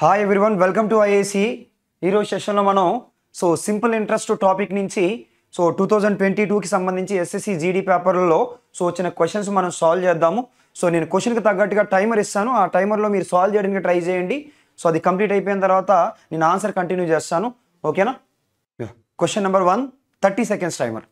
Hi everyone welcome to IAC ఈరోజు సెషన్లో మనం సో సింపుల్ ఇంట్రెస్ట్ టాపిక్ నుంచి సో టూ థౌజండ్ ట్వంటీ టూకి సంబంధించి ఎస్ఎస్సి జీడీ పేపర్లలో సో వచ్చిన క్వశ్చన్స్ మనం సాల్వ్ చేద్దాము సో నేను క్వశ్చన్కి తగ్గట్టుగా టైమర్ ఇస్తాను ఆ టైమర్లో మీరు సాల్వ్ చేయడానికి ట్రై చేయండి సో అది కంప్లీట్ అయిపోయిన తర్వాత నేను ఆన్సర్ కంటిన్యూ చేస్తాను ఓకేనా question number one thirty seconds timer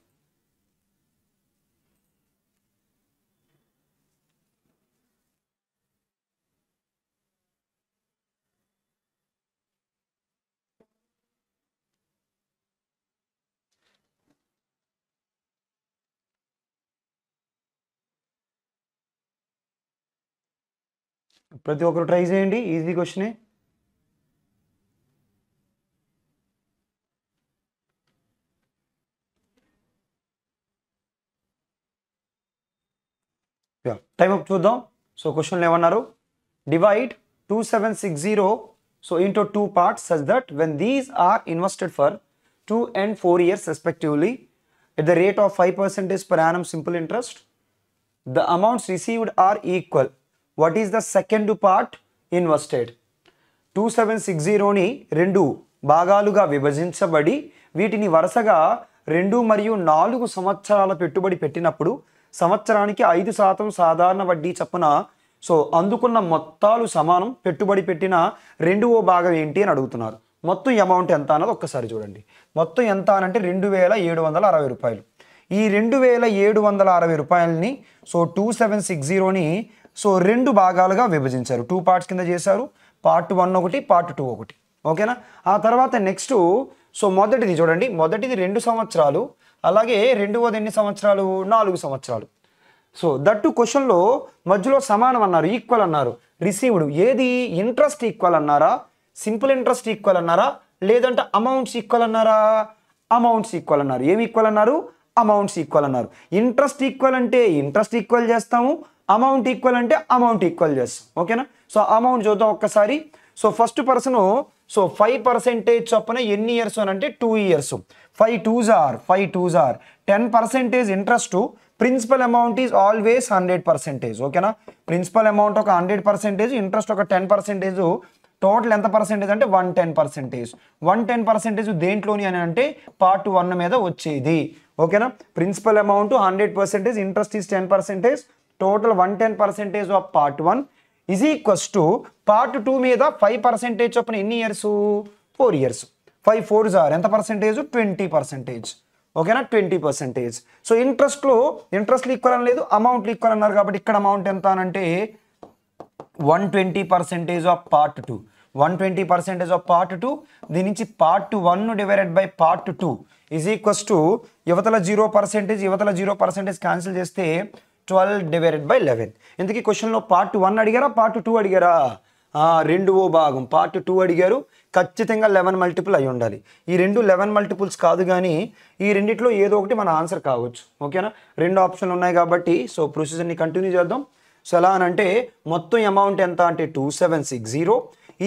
ప్రతి ఒక్కరు ట్రై చేయండి ఈజీ క్వశ్చనే టైం అప్ చూద్దాం సో క్వశ్చన్లు ఏమన్నారు divide two seven six zero so into two parts such that when these are invested for two and four years respectively at the rate of five percentage per annum simple interest the amounts received are equal what is the second part invested two seven six జీరోని రెండు భాగాలుగా విభజించబడి వీటిని వరుసగా రెండు మరియు నాలుగు సంవత్సరాల పెట్టుబడి పెట్టినప్పుడు సంవత్సరానికి ఐదు శాతం సాధారణ వడ్డీ చప్పున సో అందుకున్న మొత్తాలు సమానం పెట్టుబడి పెట్టిన రెండవ భాగం ఏంటి అని అడుగుతున్నారు మొత్తం అమౌంట్ ఎంత అన్నది ఒక్కసారి చూడండి మొత్తం ఎంత అనంటే రెండు వేల ఏడు వందల అరవై రూపాయలు ఈ రెండు వేల ఏడు వందల అరవై రూపాయలని సో టూ సెవెన్ సిక్స్ జీరోని సో రెండు భాగాలుగా విభజించారు టూ పార్ట్స్ కింద చేశారు పార్ట్ వన్ ఒకటి పార్ట్ టూ ఒకటి ఓకేనా ఆ తర్వాత నెక్స్ట్ సో మొదటిది చూడండి మొదటిది రెండు సంవత్సరాలు అలాగే రెండవది ఎన్ని సంవత్సరాలు నాలుగు సంవత్సరాలు సో దట్టు క్వశ్చన్లో మధ్యలో సమానం అన్నారు ఈక్వల్ అన్నారు రిసీవ్డ్ ఏది ఇంట్రెస్ట్ ఈక్వల్ అన్నారా సింపుల్ ఇంట్రెస్ట్ ఈక్వల్ అన్నారా లేదంటే అమౌంట్స్ ఈక్వల్ అన్నారా అమౌంట్స్ ఈక్వల్ అన్నారు ఏమి ఈక్వల్ అన్నారు అమౌంట్స్ ఈక్వల్ అన్నారు ఇంట్రెస్ట్ ఈక్వల్ అంటే ఇంట్రెస్ట్ ఈక్వల్ చేస్తాము అమౌంట్ ఈక్వల్ అంటే అమౌంట్ ఈక్వల్ చేస్తాం ఓకేనా సో అమౌంట్ చూద్దాం ఒక్కసారి so first person so five percentage చొప్పున ఎన్ని ఇయర్స్ అని అంటే two years five twos are five twos are ten percentage interest principal amount is always hundred percentage ఓకేనా ప్రిన్సిపల్ అమౌంట్ ఒక హండ్రెడ్ పర్సెంటేజ్ ఇంట్రెస్ట్ ఒక ten percentage total ఎంత percentage అంటే one ten percentage one ten percentage దేంట్లోని అని అంటే part one మీద వచ్చేది ఓకేనా principal amount hundred percentage interest is ten percentage total one ten percentage of part one is equals to part two మీద five percentage చొప్పున ఎన్ని years four years five four జార్ ఎంత పర్సెంటేజ్ ట్వంటీ పర్సెంటేజ్ ఓకేనా twenty percentage so ఇంట్రెస్ట్లో ఇంట్రెస్ట్లు equal అని లేదు అమౌంట్లు ఈక్వల్ అన్నారు కాబట్టి ఇక్కడ అమౌంట్ ఎంత అంటే one twenty percentage of part two one twenty percentage of part two దీని నుంచి part one divided by part two is equals to యువతల జీరో పర్సెంటేజ్ యువతల జీరో పర్సెంటేజ్ క్యాన్సిల్ చేస్తే ట్వెల్వ్ డివైడెడ్ బై లెవెన్ ఇంతకీ క్వశ్చన్లో part one అడిగారా part two అడిగారా రెండవ భాగం పార్ట్ టూ అడిగారు ఖచ్చితంగా లెవెన్ మల్టిపుల్ అయి ఉండాలి ఈ రెండు లెవెన్ మల్టిపుల్స్ కాదు కానీ ఈ రెండిట్లో ఏదో ఒకటి మన ఆన్సర్ కావచ్చు ఓకేనా రెండు ఆప్షన్లు ఉన్నాయి కాబట్టి సో ప్రొసీజర్ని కంటిన్యూ చేద్దాం సో ఎలా అని అంటే మొత్తం అమౌంట్ ఎంత అంటే టూ సెవెన్ సిక్స్ జీరో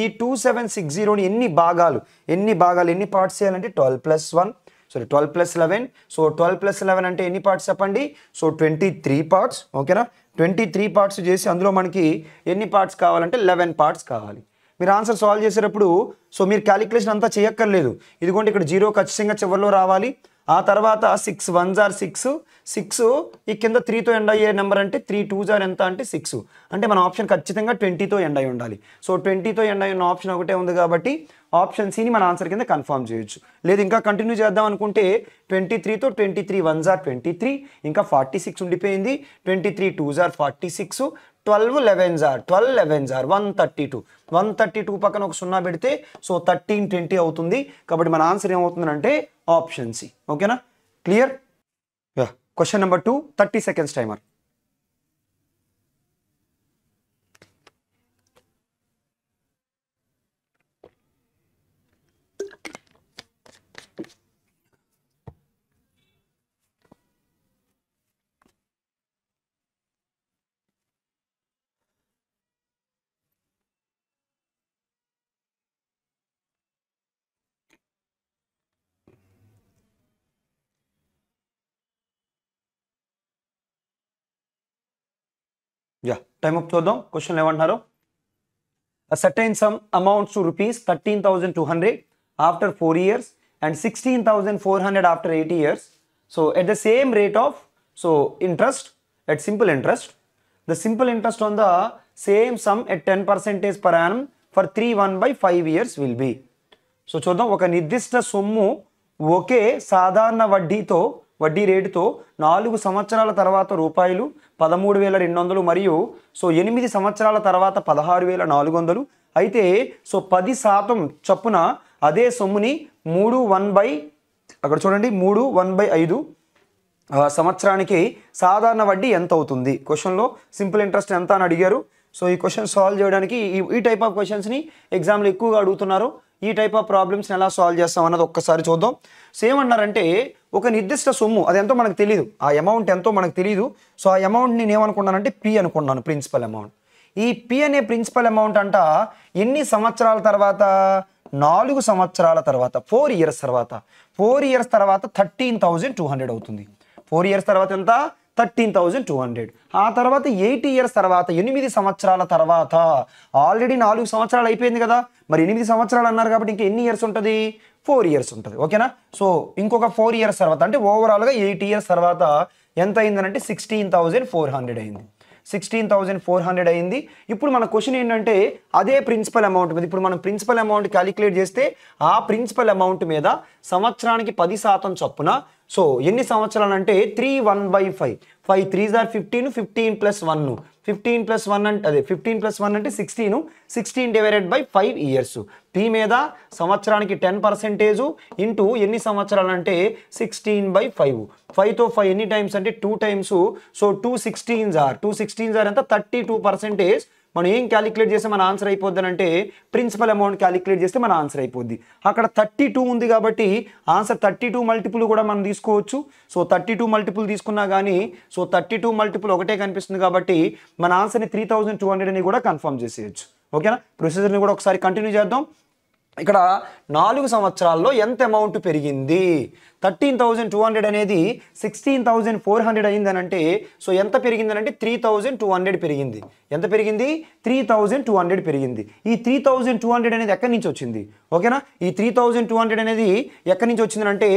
ఈ టూ సెవెన్ సిక్స్ జీరోని ఎన్ని భాగాలు ఎన్ని భాగాలు ఎన్ని పార్ట్స్ చేయాలంటే twelve plus one sorry twelve plus eleven so twelve plus eleven అంటే ఎన్ని పార్ట్స్ చెప్పండి సో ట్వంటీ త్రీ పార్ట్స్ ఓకేనా ట్వంటీ త్రీ పార్ట్స్ చేసి అందులో మనకి ఎన్ని పార్ట్స్ కావాలంటే లెవెన్ పార్ట్స్ కావాలి మీరు ఆన్సర్ సాల్వ్ చేసేటప్పుడు సో మీరు క్యాలిక్యులేషన్ అంతా చేయక్కర్లేదు ఇదిగోండి ఇక్కడ జీరో ఖచ్చితంగా చివరిలో రావాలి ఆ తర్వాత six one are six six ఈ కింద త్రీతో ఎండ్ అయ్యే నెంబర్ అంటే త్రీ టూ జార్ ఎంత అంటే సిక్స్ అంటే మన ఆప్షన్ ఖచ్చితంగా ట్వంటీతో ఎండ్ అయి ఉండాలి సో ట్వంటీతో ఎండ్ అయి ఉన్న ఆప్షన్ ఒకటే ఉంది కాబట్టి ఆప్షన్ సిని మన ఆన్సర్ కింద కన్ఫర్మ్ చేయొచ్చు లేదు ఇంకా కంటిన్యూ చేద్దాం అనుకుంటే ట్వంటీ త్రీతో twenty three one are twenty three ఇంకా ఫార్టీ సిక్స్ ఉండిపోయింది twenty three two are forty six twelve eleven are twelve eleven are one thirty two one thirty two పక్కన ఒక సున్నా పెడితే సో థర్టీన్ ట్వంటీ అవుతుంది కాబట్టి మన ఆన్సర్ ఏమవుతుందంటే ఆప్షన్ సి ఓకేనా clear Question number two, 30 seconds timer. Yeah time up చూద్దాం క్వశ్చన్ ఏమంటున్నారు certain sum amounts to rupees thirteen thousand two hundred after four years and sixteen thousand four hundred after eight years so at the same rate of so interest at simple interest the simple interest on the same sum at ten percentage per annum for three one by five years will be so చూద్దాం ఒక నిర్దిష్ట సొమ్ము ఒకే సాధారణ వడ్డీతో వడ్డీ రేటుతో నాలుగు సంవత్సరాల తర్వాత రూపాయలు పదమూడు వేల రెండు వందలు మరియు సో ఎనిమిది సంవత్సరాల తర్వాత పదహారు వేల నాలుగు వందలు అయితే సో పది శాతం చొప్పున అదే సొమ్ముని మూడు వన్ బై అక్కడ చూడండి మూడు వన్ బై ఐదు సంవత్సరానికి సాధారణ వడ్డీ ఎంత అవుతుంది క్వశ్చన్లో సింపుల్ ఇంట్రెస్ట్ ఎంత అని అడిగారు సో ఈ క్వశ్చన్ సాల్వ్ చేయడానికి ఈ టైప్ ఆఫ్ క్వశ్చన్స్ని ఎగ్జామ్లో ఎక్కువగా అడుగుతున్నారు ఈ టైప్ ఆఫ్ ప్రాబ్లమ్స్ని ఎలా సాల్వ్ చేస్తాం అన్నది ఒక్కసారి చూద్దాం సేమ్ అన్నారంటే ఒక నిర్దిష్ట సొమ్ము అది ఎంతో మనకు తెలియదు ఆ అమౌంట్ ఎంతో మనకు తెలియదు సో ఆ అమౌంట్ నేను ఏమనుకున్నానంటే పి అనుకున్నాను ప్రిన్సిపల్ అమౌంట్ ఈ పి అనే ప్రిన్సిపల్ అమౌంట్ అంట ఎన్ని సంవత్సరాల తర్వాత నాలుగు సంవత్సరాల తర్వాత ఫోర్ ఇయర్స్ తర్వాత ఫోర్ ఇయర్స్ తర్వాత థర్టీన్ థౌజండ్ టూ హండ్రెడ్ అవుతుంది ఫోర్ ఇయర్స్ తర్వాత ఎంత థర్టీన్ థౌజండ్ టూ హండ్రెడ్ ఆ తర్వాత ఎయిట్ ఇయర్స్ తర్వాత ఎనిమిది సంవత్సరాల తర్వాత ఆల్రెడీ నాలుగు సంవత్సరాలు అయిపోయింది కదా మరి ఎనిమిది సంవత్సరాలు అన్నారు కాబట్టి ఇంకా ఎన్ని ఇయర్స్ ఉంటుంది ఫోర్ ఇయర్స్ ఉంటుంది ఓకేనా సో ఇంకొక ఫోర్ ఇయర్స్ తర్వాత అంటే ఓవరాల్గా ఎయిట్ ఇయర్స్ తర్వాత ఎంత అయిందంటే సిక్స్టీన్ థౌజండ్ ఫోర్ హండ్రెడ్ అయింది సిక్స్టీన్ థౌజండ్ ఫోర్ హండ్రెడ్ అయింది ఇప్పుడు మన క్వశ్చన్ ఏంటంటే అదే ప్రిన్సిపల్ అమౌంట్ మీద ఇప్పుడు మనం ప్రిన్సిపల్ అమౌంట్ క్యాలిక్యులేట్ చేస్తే ఆ ప్రిన్సిపల్ అమౌంట్ మీద సంవత్సరానికి పది శాతం చొప్పున సో ఎన్ని సంవత్సరాలు అంటే three one by five five three are fifteen fifteen plus one fifteen plus one అంటే అదే ఫిఫ్టీన్ ప్లస్ వన్ అంటే sixteen sixteen divided by five years P మీద సంవత్సరానికి టెన్ పర్సెంటేజు ఇంటూ ఎన్ని సంవత్సరాలు అంటే సిక్స్టీన్ బై ఫైవ్ ఫైవ్తో ఫైవ్ ఎన్ని టైమ్స్ అంటే two times so two sixteens are two sixteens are ఎంత థర్టీ టూ పర్సెంటేజ్ మనం ఏం క్యాలిక్యులేట్ చేస్తే మన ఆన్సర్ అయిపోద్ది అంటే ప్రిన్సిపల్ అమౌంట్ క్యాలిక్యులేట్ చేస్తే మన ఆన్సర్ అయిపోద్ది అక్కడ థర్టీ టూ ఉంది కాబట్టి ఆన్సర్ థర్టీ టూ మల్టిపుల్ కూడా మనం తీసుకోవచ్చు సో థర్టీ టూ మల్టిపుల్ తీసుకున్నా కానీ సో థర్టీ టూ మల్టిపుల్ ఒకటే కనిపిస్తుంది కాబట్టి మన ఆన్సర్ని త్రీ థౌజండ్ టూ హండ్రెడ్ అని కూడా కన్ఫర్మ్ చేసేయచ్చు ఓకేనా ప్రొసీజర్ని కూడా ఒకసారి కంటిన్యూ చేద్దాం ఇక్కడ నాలుగు సంవత్సరాల్లో ఎంత అమౌంట్ పెరిగింది థర్టీన్ థౌజండ్ టూ హండ్రెడ్ అనేది సిక్స్టీన్ థౌజండ్ ఫోర్ హండ్రెడ్ అయిందనంటే సో ఎంత పెరిగిందనంటే త్రీ థౌజండ్ టూ హండ్రెడ్ పెరిగింది ఎంత పెరిగింది త్రీ థౌజండ్ టూ హండ్రెడ్ పెరిగింది ఈ త్రీ థౌజండ్ టూ హండ్రెడ్ అనేది ఎక్కడి నుంచి వచ్చింది ఓకేనా ఈ త్రీ థౌజండ్ టూ హండ్రెడ్ అనేది ఎక్కడి నుంచి వచ్చిందంటే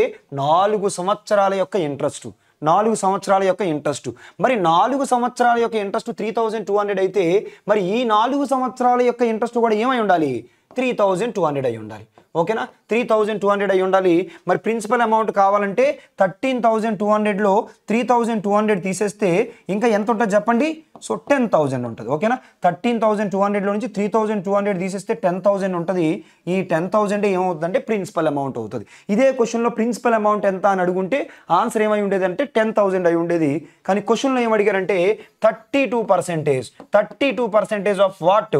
నాలుగు సంవత్సరాల యొక్క ఇంట్రెస్ట్ నాలుగు సంవత్సరాల యొక్క ఇంట్రెస్ట్ మరి నాలుగు సంవత్సరాల యొక్క interest three thousand two hundred అయితే మరి ఈ నాలుగు సంవత్సరాల యొక్క ఇంట్రెస్ట్ కూడా ఏమై ఉండాలి త్రీ థౌజండ్ టూ హండ్రెడ్ అయి ఉండాలి ఓకేనా త్రీ థౌజండ్ టూ హండ్రెడ్ అయి ఉండాలి మరి ప్రిన్సిపల్ అమౌంట్ కావాలంటే థర్టీన్ థౌజండ్ టూ హండ్రెడ్లో త్రీ థౌజండ్ టూ హండ్రెడ్ తీసేస్తే ఇంకా ఎంత ఉంటుంది చెప్పండి సో టెన్ థౌజండ్ ఉంటుంది ఓకేనా థర్టీన్ థౌజండ్ టూ హండ్రెడ్లో నుంచి త్రీ థౌసండ్ టూ హండ్రెడ్ తీసేస్తే టెన్ థౌసండ్ ఉంటుంది ఈ టెన్ థౌజండ్ ఏమవుతుందంటే ప్రిన్సిపల్ అమౌంట్ అవుతుంది ఇదే క్వశ్చన్లో ప్రిన్సిపల్ అమౌంట్ ఎంత అని అడుగుంటే ఆన్సర్ ఏమై ఉండేది అంటే టెన్ థౌసండ్ అయి ఉండేది కానీ క్వశ్చన్లో ఏమడిగారంటే thirty two percentage thirty two percentage of what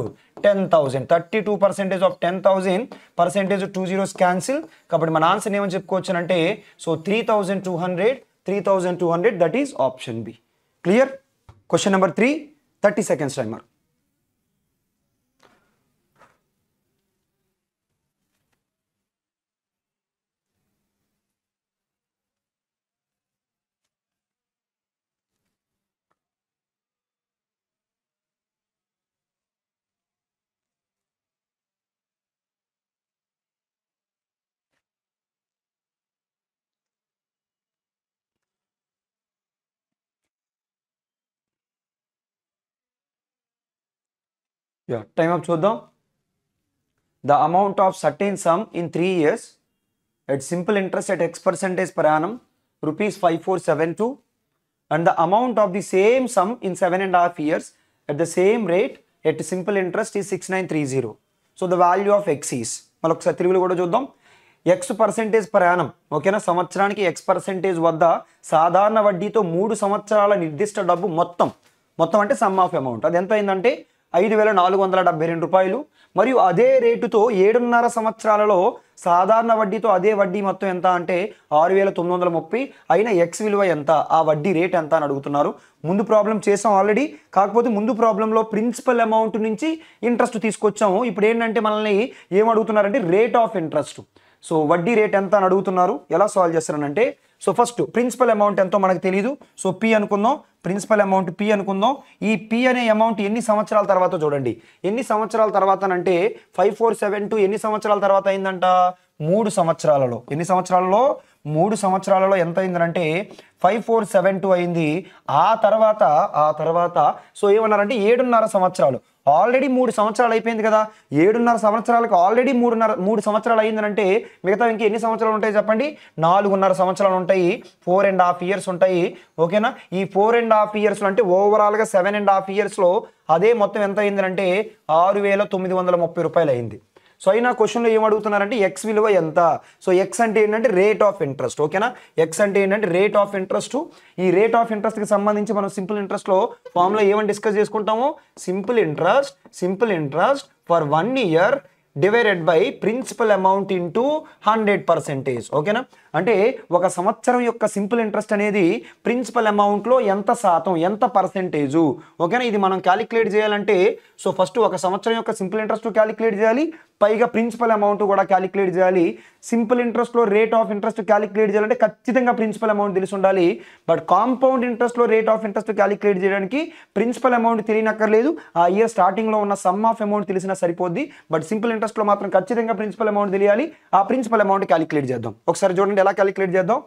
ten thousand thirty two percentage of ten thousand percentage two zeros cancel కాబట్టి మన ఆన్సర్ ఏమని చెప్పుకోవచ్చు అంటే so three thousand two hundred three thousand two hundred that is option B clear question number three thirty seconds timer yeah time up చూద్దాం the amount of certain sum in three years at simple interest at X percentage ప్రయాణం rupees five four seven two and the amount of the same sum in seven and half years at the same rate at simple interest ఈ six nine three zero so the value of X is మళ్ళీ ఒకసారి తిరుగులు కూడా చూద్దాం X percentage ప్రయాణం ఓకేనా సంవత్సరానికి X percentage వద్ద సాధారణ వడ్డీతో మూడు సంవత్సరాల నిర్దిష్ట డబ్బు మొత్తం మొత్తం అంటే సమ్ ఆఫ్ అమౌంట్ అది ఎంత అయిందంటే ఐదు వేల నాలుగు వందల డెబ్బై రెండు రూపాయలు మరియు అదే రేటుతో ఏడున్నర సంవత్సరాలలో సాధారణ వడ్డీతో అదే వడ్డీ మొత్తం ఎంత అంటే ఆరు వేల తొమ్మిది వందల ముప్పై అయిన ఎక్స్ విలువ ఎంత ఆ వడ్డీ రేట్ ఎంత అని అడుగుతున్నారు ముందు ప్రాబ్లం చేసాం ఆల్రెడీ కాకపోతే ముందు ప్రాబ్లంలో ప్రిన్సిపల్ అమౌంట్ నుంచి ఇంట్రెస్ట్ తీసుకొచ్చాము ఇప్పుడు ఏంటంటే మనల్ని ఏం అడుగుతున్నారంటే రేట్ ఆఫ్ ఇంట్రెస్ట్ సో వడ్డీ రేట్ ఎంత అని అడుగుతున్నారు ఎలా సాల్వ్ చేస్తారనంటే సో ఫస్ట్ ప్రిన్సిపల్ అమౌంట్ ఎంతో మనకు తెలియదు సో పి అనుకుందాం ప్రిన్సిపల్ అమౌంట్ పి అనుకుందాం ఈ పి అనే అమౌంట్ ఎన్ని సంవత్సరాల తర్వాత చూడండి ఎన్ని సంవత్సరాల తర్వాత అంటే ఫైవ్ ఫోర్ సెవెన్ టూ ఎన్ని సంవత్సరాల తర్వాత అయిందంట మూడు సంవత్సరాలలో ఎన్ని సంవత్సరాలలో మూడు సంవత్సరాలలో ఎంత అయిందంటే ఫైవ్ ఫోర్ సెవెన్ టూ అయింది ఆ తర్వాత ఆ తర్వాత సో ఏమన్నారంటే ఏడున్నర సంవత్సరాలు ఆల్రెడీ మూడు సంవత్సరాలు అయిపోయింది కదా ఏడున్నర సంవత్సరాలకు ఆల్రెడీ మూడున్నర మూడు సంవత్సరాలు అయిందనంటే మిగతా ఇంక ఎన్ని సంవత్సరాలు ఉంటాయి చెప్పండి నాలుగున్నర సంవత్సరాలు ఉంటాయి ఫోర్ అండ్ హాఫ్ ఇయర్స్ ఉంటాయి ఓకేనా ఈ ఫోర్ అండ్ హాఫ్ ఇయర్స్లో అంటే ఓవరాల్గా సెవెన్ అండ్ హాఫ్ ఇయర్స్లో అదే మొత్తం ఎంత అయిందంటే ఆరు వేల తొమ్మిది వందల ముప్పై రూపాయలు అయింది సో అయినా క్వశ్చన్లో ఏం అడుగుతున్నారంటే ఎక్స్ విలువ ఎంత సో ఎక్స్ అంటే ఏంటంటే రేట్ ఆఫ్ ఇంట్రెస్ట్ ఓకేనా ఎక్స్ అంటే ఏంటంటే రేట్ ఆఫ్ ఇంట్రెస్ట్ ఈ రేట్ ఆఫ్ ఇంట్రెస్ట్కి సంబంధించి మనం సింపుల్ ఇంట్రెస్ట్లో ఫామ్లో ఏమని డిస్కస్ చేసుకుంటాము simple interest simple interest for one year divided by principal amount into hundred percentage ఓకేనా అంటే ఒక సంవత్సరం యొక్క సింపుల్ ఇంట్రెస్ట్ అనేది ప్రిన్సిపల్ అమౌంట్లో ఎంత శాతం ఎంత పర్సెంటేజు ఓకేనా ఇది మనం క్యాలిక్యులేట్ చేయాలంటే సో ఫస్ట్ ఒక సంవత్సరం యొక్క సింపుల్ ఇంట్రెస్ట్ క్యాలిక్యులేట్ చేయాలి పైగా ప్రిన్సిపల్ అమౌంట్ కూడా క్యాలిక్యులేట్ చేయాలి సింపుల్ ఇంట్రెస్ట్లో రేట్ ఆఫ్ ఇంట్రెస్ట్ క్యాలిక్యులేట్ చేయాలంటే ఖచ్చితంగా ప్రిన్సిపల్ అమౌంట్ తెలిసి ఉండాలి బట్ కాంపౌండ్ ఇంట్రెస్ట్లో రేట్ ఆఫ్ ఇంట్రెస్ట్ క్యాలిక్యులేట్ చేయడానికి ప్రిన్సిపల్ అమౌంట్ తెలియనక్కర్లేదు ఆ ఇయర్ స్టార్టింగ్లో ఉన్న సమ్ ఆఫ్ అమౌంట్ తెలిసినా సరిపోద్ది బట్ సింపుల్ ఇంట్రెస్ట్లో మాత్రం ఖచ్చితంగా ప్రిన్సిపల్ అమౌంట్ తెలియాలి ఆ ప్రిన్సిపల్ అమౌంట్ క్యాలిక్యులేట్ చేద్దాం ఒకసారి చూడండి ఎలా క్యాలిక్యులేట్ చేద్దాం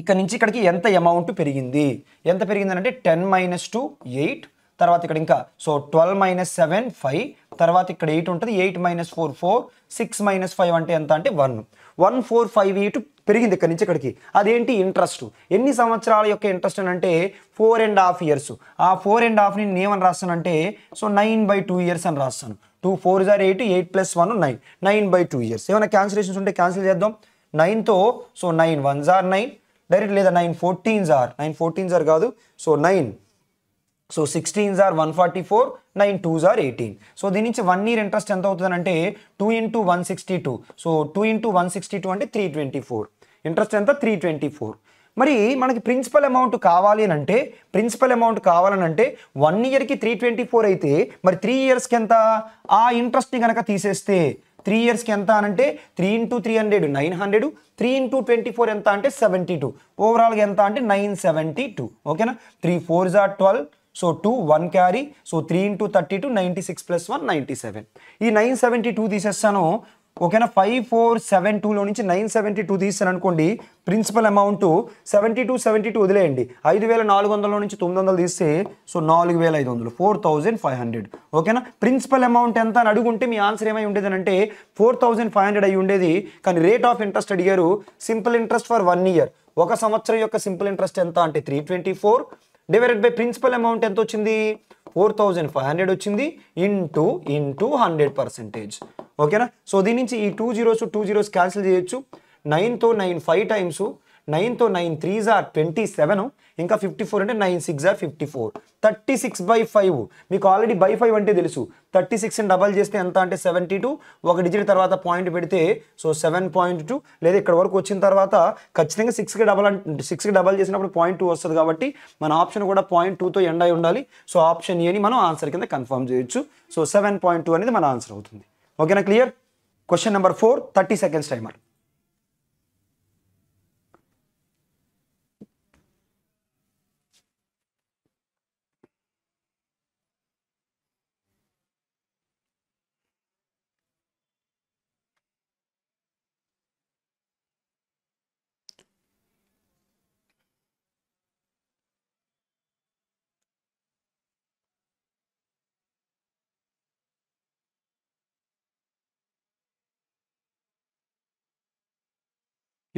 ఇక్కడ నుంచి ఇక్కడికి ఎంత అమౌంట్ పెరిగింది ఎంత పెరిగింది అంటే టెన్ మైనస్ టూ ఎయిట్ తర్వాత ఇక్కడ ఇంకా so twelve minus seven five తర్వాత ఇక్కడ ఎయిట్ ఉంటుంది eight minus four four six minus five అంటే ఎంత అంటే one one four five eight పెరిగింది ఇక్కడ నుంచి ఇక్కడికి అదేంటి ఇంట్రెస్ట్ ఎన్ని సంవత్సరాల యొక్క ఇంట్రెస్ట్ అంటే ఫోర్ అండ్ హాఫ్ ఇయర్స్ ఆ ఫోర్ అండ్ హాఫ్ని నేను ఏమని రాస్తానంటే so nine by two years అని రాస్తాను two four are eight eight plus one nine nine by two years ఏమైనా క్యాన్సిలేషన్స్ ఉంటే క్యాన్సిల్ చేద్దాం నైన్తో so nine ones are nine direct లేదా nine fourteens are nine fourteens are కాదు so nine so sixteens are one forty four nine twos are eighteen so దీని నుంచి one year interest ఎంత అవుతుందంటే two into one sixty two so two into one sixty two అంటే three twenty four interest ఎంత three twenty four మరి మనకి principal amount కావాలి అని అంటే ప్రిన్సిపల్ అమౌంట్ కావాలని అంటే వన్ ఇయర్కి త్రీ ట్వంటీ ఫోర్ అయితే మరి త్రీ ఇయర్స్కి ఎంత ఆ ఇంట్రెస్ట్ని కనుక తీసేస్తే త్రీ ఇయర్స్కి ఎంత అనంటే three into three hundred nine hundred three into twenty four ఎంత అంటే సెవెంటీ టూ ఓవరాల్గా ఎంత అంటే నైన్ సెవెంటీ టూ ఓకేనా three four are twelve so two one carry so three into thirty two ninety six plus one ninety seven ఈ nine seventy two తీసేస్తాను ఓకేనా five four seven టూలో నుంచి నైన్ సెవెంటీ టూ తీసాను అనుకోండి principal amount seventy two seventy two వదిలేయండి ఐదు వేల నాలుగు వందల నుంచి తొమ్మిది వందలు తీస్తే సో నాలుగు వేల ఐదు వందలు ఫోర్ థౌజండ్ ఫైవ్ హండ్రెడ్ ఓకేనా ప్రిన్సిపల్ అమౌంట్ ఎంత అని అడుగుంటే మీ ఆన్సర్ ఏమై ఉండేది అంటే ఫోర్ థౌజండ్ ఫైవ్ హండ్రెడ్ అయి ఉండేది కానీ రేట్ ఆఫ్ ఇంట్రెస్ట్ అడిగారు simple interest for one year ఒక సంవత్సరం యొక్క సింపుల్ ఇంట్రెస్ట్ ఎంత అంటే three twenty four divided by principal amount ఎంత వచ్చింది ఫోర్ థౌజండ్ ఫైవ్ హండ్రెడ్ వచ్చింది ఇంటూ ఇంటూ హండ్రెడ్ పర్సెంటేజ్ ఓకేనా సో దీని నుంచి ఈ two zeros two zeros cancel చేయొచ్చు నైన్తో నైన్ ఫైవ్ టైమ్స్ నైన్తో nine three are twenty seven ఇంకా ఫిఫ్టీ ఫోర్ అంటే nine six are fifty four thirty six by five మీకు ఆల్రెడీ బై ఫైవ్ అంటే తెలుసు థర్టీ సిక్స్ డబల్ చేస్తే ఎంత అంటే సెవెంటీ టూ ఒక డిజిట్ తర్వాత పాయింట్ పెడితే సో సెవెన్ పాయింట్ టూ లేదా ఇక్కడ వరకు వచ్చిన తర్వాత ఖచ్చితంగా సిక్స్కి డబల్ సిక్స్కి డబల్ చేసినప్పుడు పాయింట్ టూ వస్తుంది కాబట్టి మన ఆప్షన్ కూడా పాయింట్ టూతో ఎండ్ అయి ఉండాలి సో ఆప్షన్ అని మనం ఆన్సర్ కింద కన్ఫర్మ్ చేయొచ్చు సో సెవెన్ పాయింట్ టూ అనేది మన ఆన్సర్ అవుతుంది ఓకేనా clear question number four thirty seconds timer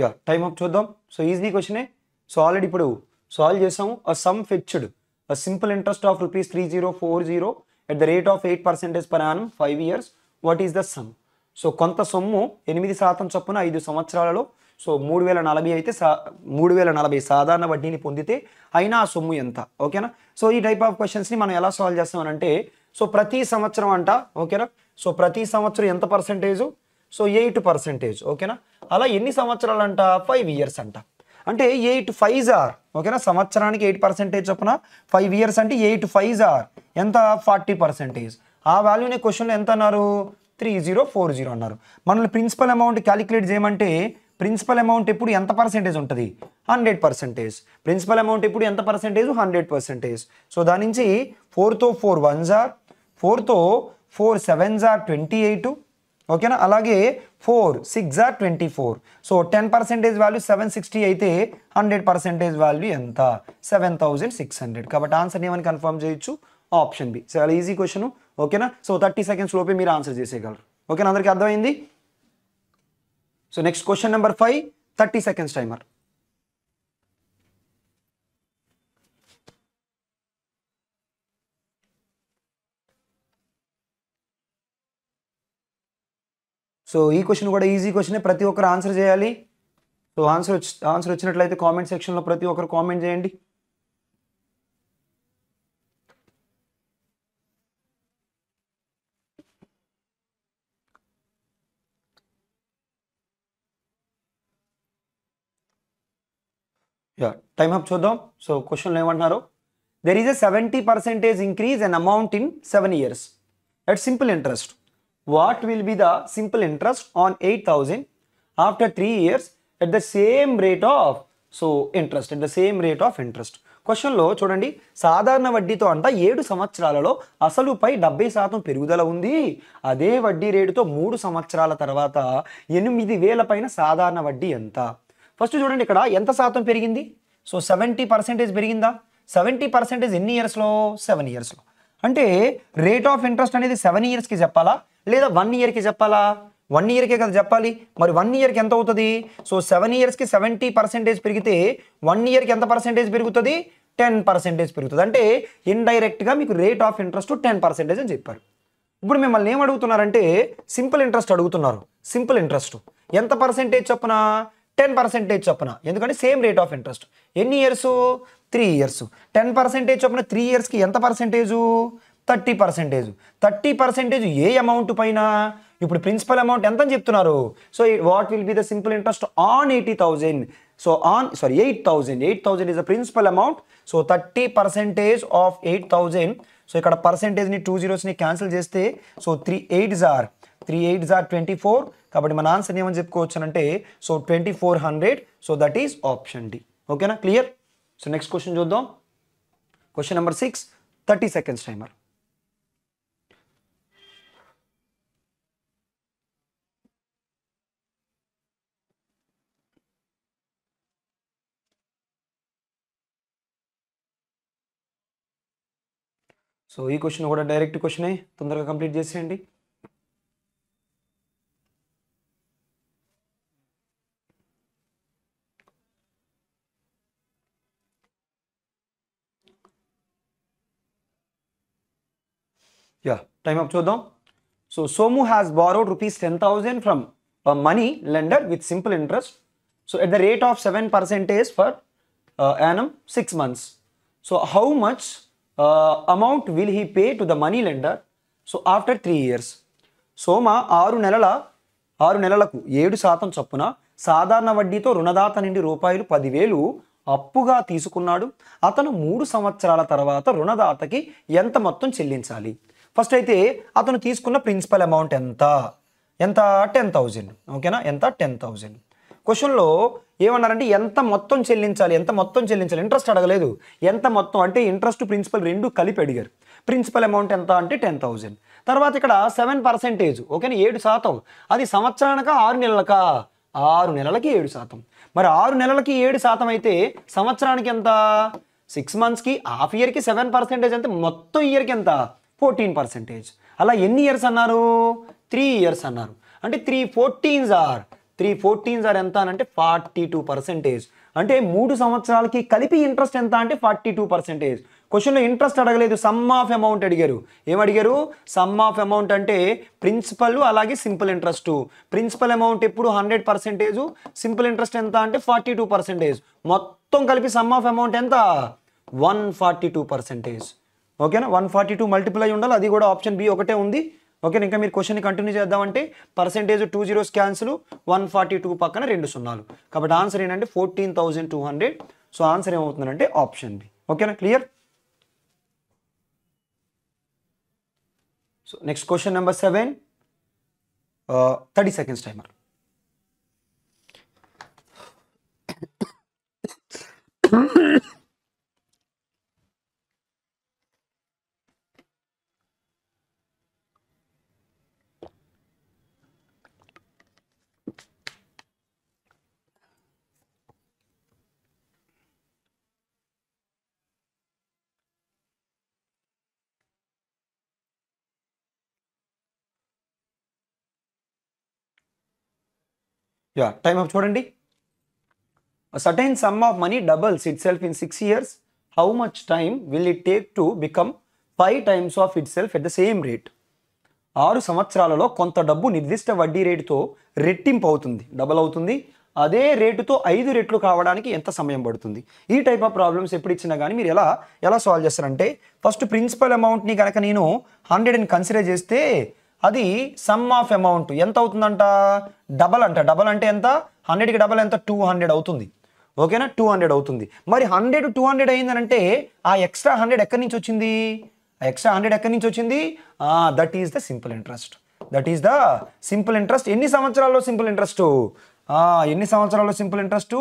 yeah time up చూద్దాం సో ఈజీ క్వశ్చనే సో ఆల్రెడీ ఇప్పుడు సాల్వ్ చేసాము a sum fetched a simple interest of rupees three zero four zero at the rate of eight percentage per annum five years what is the sum so కొంత సొమ్ము ఎనిమిది శాతం చొప్పున ఐదు సంవత్సరాలలో సో మూడు వేల నలభై అయితే సా మూడు వేల నలభై సాధారణ వడ్డీని పొందితే అయినా ఆ సొమ్ము ఎంత ఓకేనా సో ఈ టైప్ ఆఫ్ క్వశ్చన్స్ని మనం ఎలా సాల్వ్ చేస్తామంటే సో ప్రతి సంవత్సరం అంట ఓకేనా సో ప్రతి సంవత్సరం ఎంత పర్సంటేజు సో ఎయిట్ పర్సెంటేజ్ ఓకేనా అలా ఎన్ని సంవత్సరాలు అంట ఫైవ్ ఇయర్స్ అంట అంటే ఎయిట్ ఫైవ్ ఆర్ ఓకేనా సంవత్సరానికి ఎయిట్ పర్సెంటేజ్ చొప్పున ఫైవ్ ఇయర్స్ అంటే ఎయిట్ ఫైవ్ ఆర్ ఎంత ఫార్టీ పర్సెంటేజ్ ఆ వాల్యూని క్వశ్చన్లో ఎంత అన్నారు త్రీ జీరో ఫోర్ జీరో అన్నారు మనల్ని ప్రిన్సిపల్ అమౌంట్ క్యాలిక్యులేట్ చేయమంటే ప్రిన్సిపల్ అమౌంట్ ఎప్పుడు ఎంత పర్సెంటేజ్ ఉంటుంది హండ్రెడ్ పర్సెంటేజ్ ప్రిన్సిపల్ అమౌంట్ ఎప్పుడు ఎంత పర్సెంటేజ్ హండ్రెడ్ పర్సెంటేజ్ సో దాని నుంచి ఫోర్తో ఫోర్ వన్ జార్ ఫోర్తో four seven are twenty eight ఓకేనా అలాగే four six are twenty four so ten percentage value seven sixty అయితే హండ్రెడ్ పర్సెంటేజ్ వాల్యూ ఎంత సెవెన్ థౌజండ్ సిక్స్ హండ్రెడ్ కాబట్టి ఆన్సర్ ఏమని కన్ఫర్మ్ చేయొచ్చు ఆప్షన్ బి చాలా ఈజీ క్వశ్చన్ ఓకేనా సో థర్టీ సెకండ్స్ లోపే మీరు ఆన్సర్ చేసేయగలరు ఓకేనా అందరికీ అర్థమైంది so next question number five thirty seconds timer so ఈ క్వశ్చన్ కూడా ఈజీ క్వశ్చన్ ప్రతి ఒక్కరు ఆన్సర్ చేయాలి సో ఆన్సర్ ఆన్సర్ వచ్చినట్లయితే కామెంట్ సెక్షన్లో ప్రతి ఒక్కరు కామెంట్ చేయండి యా అప్ చూద్దాం సో క్వశ్చన్లు ఏమంటున్నారు there is a seventy percentage increase and amount in seven years at simple interest what will be the simple interest on eight thousand after three years at the same rate of so interest at the same rate of interest క్వశ్చన్లో చూడండి సాధారణ వడ్డీతో అంట ఏడు సంవత్సరాలలో అసలుపై డెబ్బై శాతం పెరుగుదల ఉంది అదే వడ్డీ రేటుతో మూడు సంవత్సరాల తర్వాత ఎనిమిది వేల పైన సాధారణ వడ్డీ ఎంత ఫస్ట్ చూడండి ఇక్కడ ఎంత శాతం పెరిగింది సో సెవెంటీ పర్సెంటేజ్ పెరిగిందా సెవెంటీ పర్సెంటేజ్ ఎన్ని ఇయర్స్లో సెవెన్ ఇయర్స్లో అంటే రేట్ ఆఫ్ ఇంట్రెస్ట్ అనేది సెవెన్ ఇయర్స్కి చెప్పాలా లేదా వన్ ఇయర్కి చెప్పాలా వన్ ఇయర్కే కదా చెప్పాలి మరి వన్ ఇయర్కి ఎంత అవుతుంది సో సెవెన్ ఇయర్స్కి సెవెంటీ పర్సెంటేజ్ పెరిగితే వన్ ఇయర్కి ఎంత పర్సెంటేజ్ పెరుగుతుంది టెన్ పర్సెంటేజ్ పెరుగుతుంది అంటే ఇండైరెక్ట్గా మీకు rate of interest ten percentage అని చెప్పారు ఇప్పుడు మిమ్మల్ని ఏం అడుగుతున్నారంటే సింపుల్ ఇంట్రెస్ట్ అడుగుతున్నారు సింపుల్ ఇంట్రెస్ట్ ఎంత పర్సెంటేజ్ చొప్పున టెన్ పర్సెంటేజ్ చొప్పున ఎందుకంటే సేమ్ రేట్ ఆఫ్ ఇంట్రెస్ట్ ఎన్ని years three years ten percentage చొప్పున త్రీ ఇయర్స్కి ఎంత percentage thirty percentage thirty percentage ఏ అమౌంట్ పైన ఇప్పుడు ప్రిన్సిపల్ అమౌంట్ ఎంత అని చెప్తున్నారు so what will be the simple interest on eighty thousand so on sorry eight thousand eight thousand is the principal amount so thirty percentage of eight thousand so ఇక్కడ పర్సెంటేజ్ని two జీరోస్ని cancel చేస్తే so three eight are three eight are twenty four కాబట్టి మన answer ఏమని అంటే so twenty four hundred so that is option D ఓకేనా clear so next question చూద్దాం question number six thirty seconds timer so ఈ question కూడా direct క్వశ్చనే తొందరగా కంప్లీట్ చేసేయండి యా టైం అప్ చూద్దాం so Somu has borrowed rupees ten thousand from money lender with simple interest so at the rate of seven percentage for annum six months so how much amount will he pay to the money lender so after three years Soma ఆరు నెలల ఆరు నెలలకు ఏడు శాతం చొప్పున సాధారణ వడ్డీతో రుణదాత నుండి రూపాయలు పదివేలు అప్పుగా తీసుకున్నాడు అతను మూడు సంవత్సరాల తర్వాత రుణదాతకి ఎంత మొత్తం చెల్లించాలి ఫస్ట్ అయితే అతను తీసుకున్న ప్రిన్సిపల్ అమౌంట్ ఎంత ఎంత టెన్ థౌజండ్ ఓకేనా ఎంత టెన్ థౌజండ్ క్వశ్చన్లో ఏమన్నారంటే ఎంత మొత్తం చెల్లించాలి ఎంత మొత్తం చెల్లించాలి ఇంట్రెస్ట్ అడగలేదు ఎంత మొత్తం అంటే ఇంట్రెస్ట్ ప్రిన్సిపల్ రెండు కలిపి అడిగారు ప్రిన్సిపల్ అమౌంట్ ఎంత అంటే టెన్ థౌజండ్ తర్వాత ఇక్కడ సెవెన్ పర్సెంటేజ్ ఓకేనా ఏడు శాతం అది సంవత్సరానిక ఆరు నెలలక ఆరు నెలలకి ఏడు శాతం మరి ఆరు నెలలకి ఏడు శాతం అయితే సంవత్సరానికి ఎంత సిక్స్ మంత్స్కి హాఫ్ ఇయర్కి సెవెన్ పర్సెంటేజ్ అంటే మొత్తం ఇయర్కి ఎంత ఫోర్టీన్ పర్సెంటేజ్ అలా ఎన్ని ఇయర్స్ అన్నారు త్రీ ఇయర్స్ అన్నారు అంటే three fourteens are three fourteens are ఎంత అంటే ఫార్టీ టూ పర్సెంటేజ్ అంటే మూడు సంవత్సరాలకి కలిపి ఇంట్రెస్ట్ ఎంత అంటే ఫార్టీ టూ పర్సెంటేజ్ క్వశ్చన్లో ఇంట్రెస్ట్ అడగలేదు సమ్ ఆఫ్ అమౌంట్ అడిగారు ఏమడిగారు సమ్ ఆఫ్ అమౌంట్ అంటే ప్రిన్సిపల్ అలాగే సింపుల్ ఇంట్రెస్ట్ ప్రిన్సిపల్ అమౌంట్ ఎప్పుడు హండ్రెడ్ పర్సెంటేజు సింపుల్ ఇంట్రెస్ట్ ఎంత అంటే ఫార్టీ టూ పర్సెంటేజ్ మొత్తం కలిపి సమ్ ఆఫ్ అమౌంట్ ఎంత వన్ ఫార్టీ టూ పర్సెంటేజ్ ఓకేనా వన్ ఫార్టీ టూ మల్టిప్లై ఉండాలి అది కూడా ఆప్షన్ బి ఒకటే ఉంది ఓకే ఇంకా మీరు క్వశ్చన్ కంటిన్యూ చేద్దామంటే percentage two zeros cancel one forty two పక్కన రెండు సున్నాలు కాబట్టి ఆన్సర్ ఏంటంటే fourteen thousand two hundred so answer ఏమవుతుందంటే ఆప్షన్ బి ఓకేనా clear so next question number seven thirty seconds timer Mm-hmm. Yeah time of చూడండి certain sum of money doubles itself in six years how much time will it take to become five times of itself at the same rate ఆరు సంవత్సరాలలో కొంత డబ్బు నిర్దిష్ట వడ్డీ రేటుతో రెట్టింపు అవుతుంది డబల్ అవుతుంది అదే రేటుతో ఐదు రెట్లు కావడానికి ఎంత సమయం పడుతుంది ఈ టైప్ ఆఫ్ ప్రాబ్లమ్స్ ఎప్పుడు ఇచ్చినా కానీ మీరు ఎలా ఎలా సాల్వ్ చేస్తారంటే ఫస్ట్ ప్రిన్సిపల్ అమౌంట్ని కనుక నేను హండ్రెడ్ అని కన్సిడర్ చేస్తే అది సమ్ ఆఫ్ అమౌంట్ ఎంత అవుతుందంట డబల్ అంట డబల్ అంటే ఎంత హండ్రెడ్కి డబల్ ఎంత టూ హండ్రెడ్ అవుతుంది ఓకేనా టూ హండ్రెడ్ అవుతుంది మరి హండ్రెడ్ టూ హండ్రెడ్ అయిందనంటే ఆ ఎక్స్ట్రా హండ్రెడ్ ఎక్కడి నుంచి వచ్చింది ఆ ఎక్స్ట్రా హండ్రెడ్ ఎక్కడి నుంచి వచ్చింది that is the simple interest that is the simple interest ఎన్ని సంవత్సరాల్లో సింపుల్ ఇంట్రెస్ట్ ఎన్ని సంవత్సరాల్లో సింపుల్ ఇంట్రెస్ట్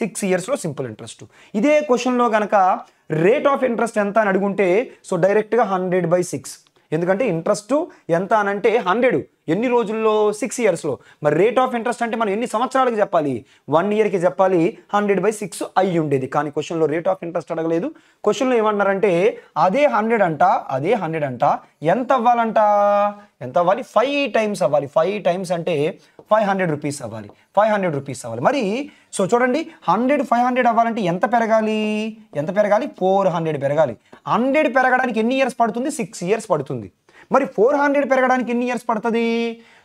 సిక్స్ ఇయర్స్లో సింపుల్ ఇంట్రెస్ట్ ఇదే క్వశ్చన్లో కనుక రేట్ ఆఫ్ ఇంట్రెస్ట్ ఎంత అని అడుగుంటే సో డైరెక్ట్గా హండ్రెడ్ బై సిక్స్ ఎందుకంటే ఇంట్రెస్ట్ ఎంత అనంటే హండ్రెడ్ ఎన్ని రోజుల్లో సిక్స్ ఇయర్స్లో మరి రేట్ ఆఫ్ ఇంట్రెస్ట్ అంటే మనం ఎన్ని సంవత్సరాలకి చెప్పాలి వన్ ఇయర్కి చెప్పాలి హండ్రెడ్ బై సిక్స్ అయ్యి ఉండేది కానీ క్వశ్చన్లో రేట్ ఆఫ్ ఇంట్రెస్ట్ అడగలేదు క్వశ్చన్లో ఏమన్నారంటే అదే హండ్రెడ్ అంట అదే హండ్రెడ్ అంట ఎంత అవ్వాలంట ఎంత అవ్వాలి ఫైవ్ టైమ్స్ అవ్వాలి ఫైవ్ టైమ్స్ అంటే ఫైవ్ హండ్రెడ్ రూపీస్ అవ్వాలి ఫైవ్ హండ్రెడ్ రూపీస్ అవ్వాలి మరి సో చూడండి హండ్రెడ్ ఫైవ్ హండ్రెడ్ అవ్వాలంటే ఎంత పెరగాలి ఎంత పెరగాలి ఫోర్ హండ్రెడ్ పెరగాలి హండ్రెడ్ పెరగడానికి ఎన్ని ఇయర్స్ పడుతుంది సిక్స్ ఇయర్స్ పడుతుంది మరి ఫోర్ హండ్రెడ్ పెరగడానికి ఎన్ని ఇయర్స్ పడుతుంది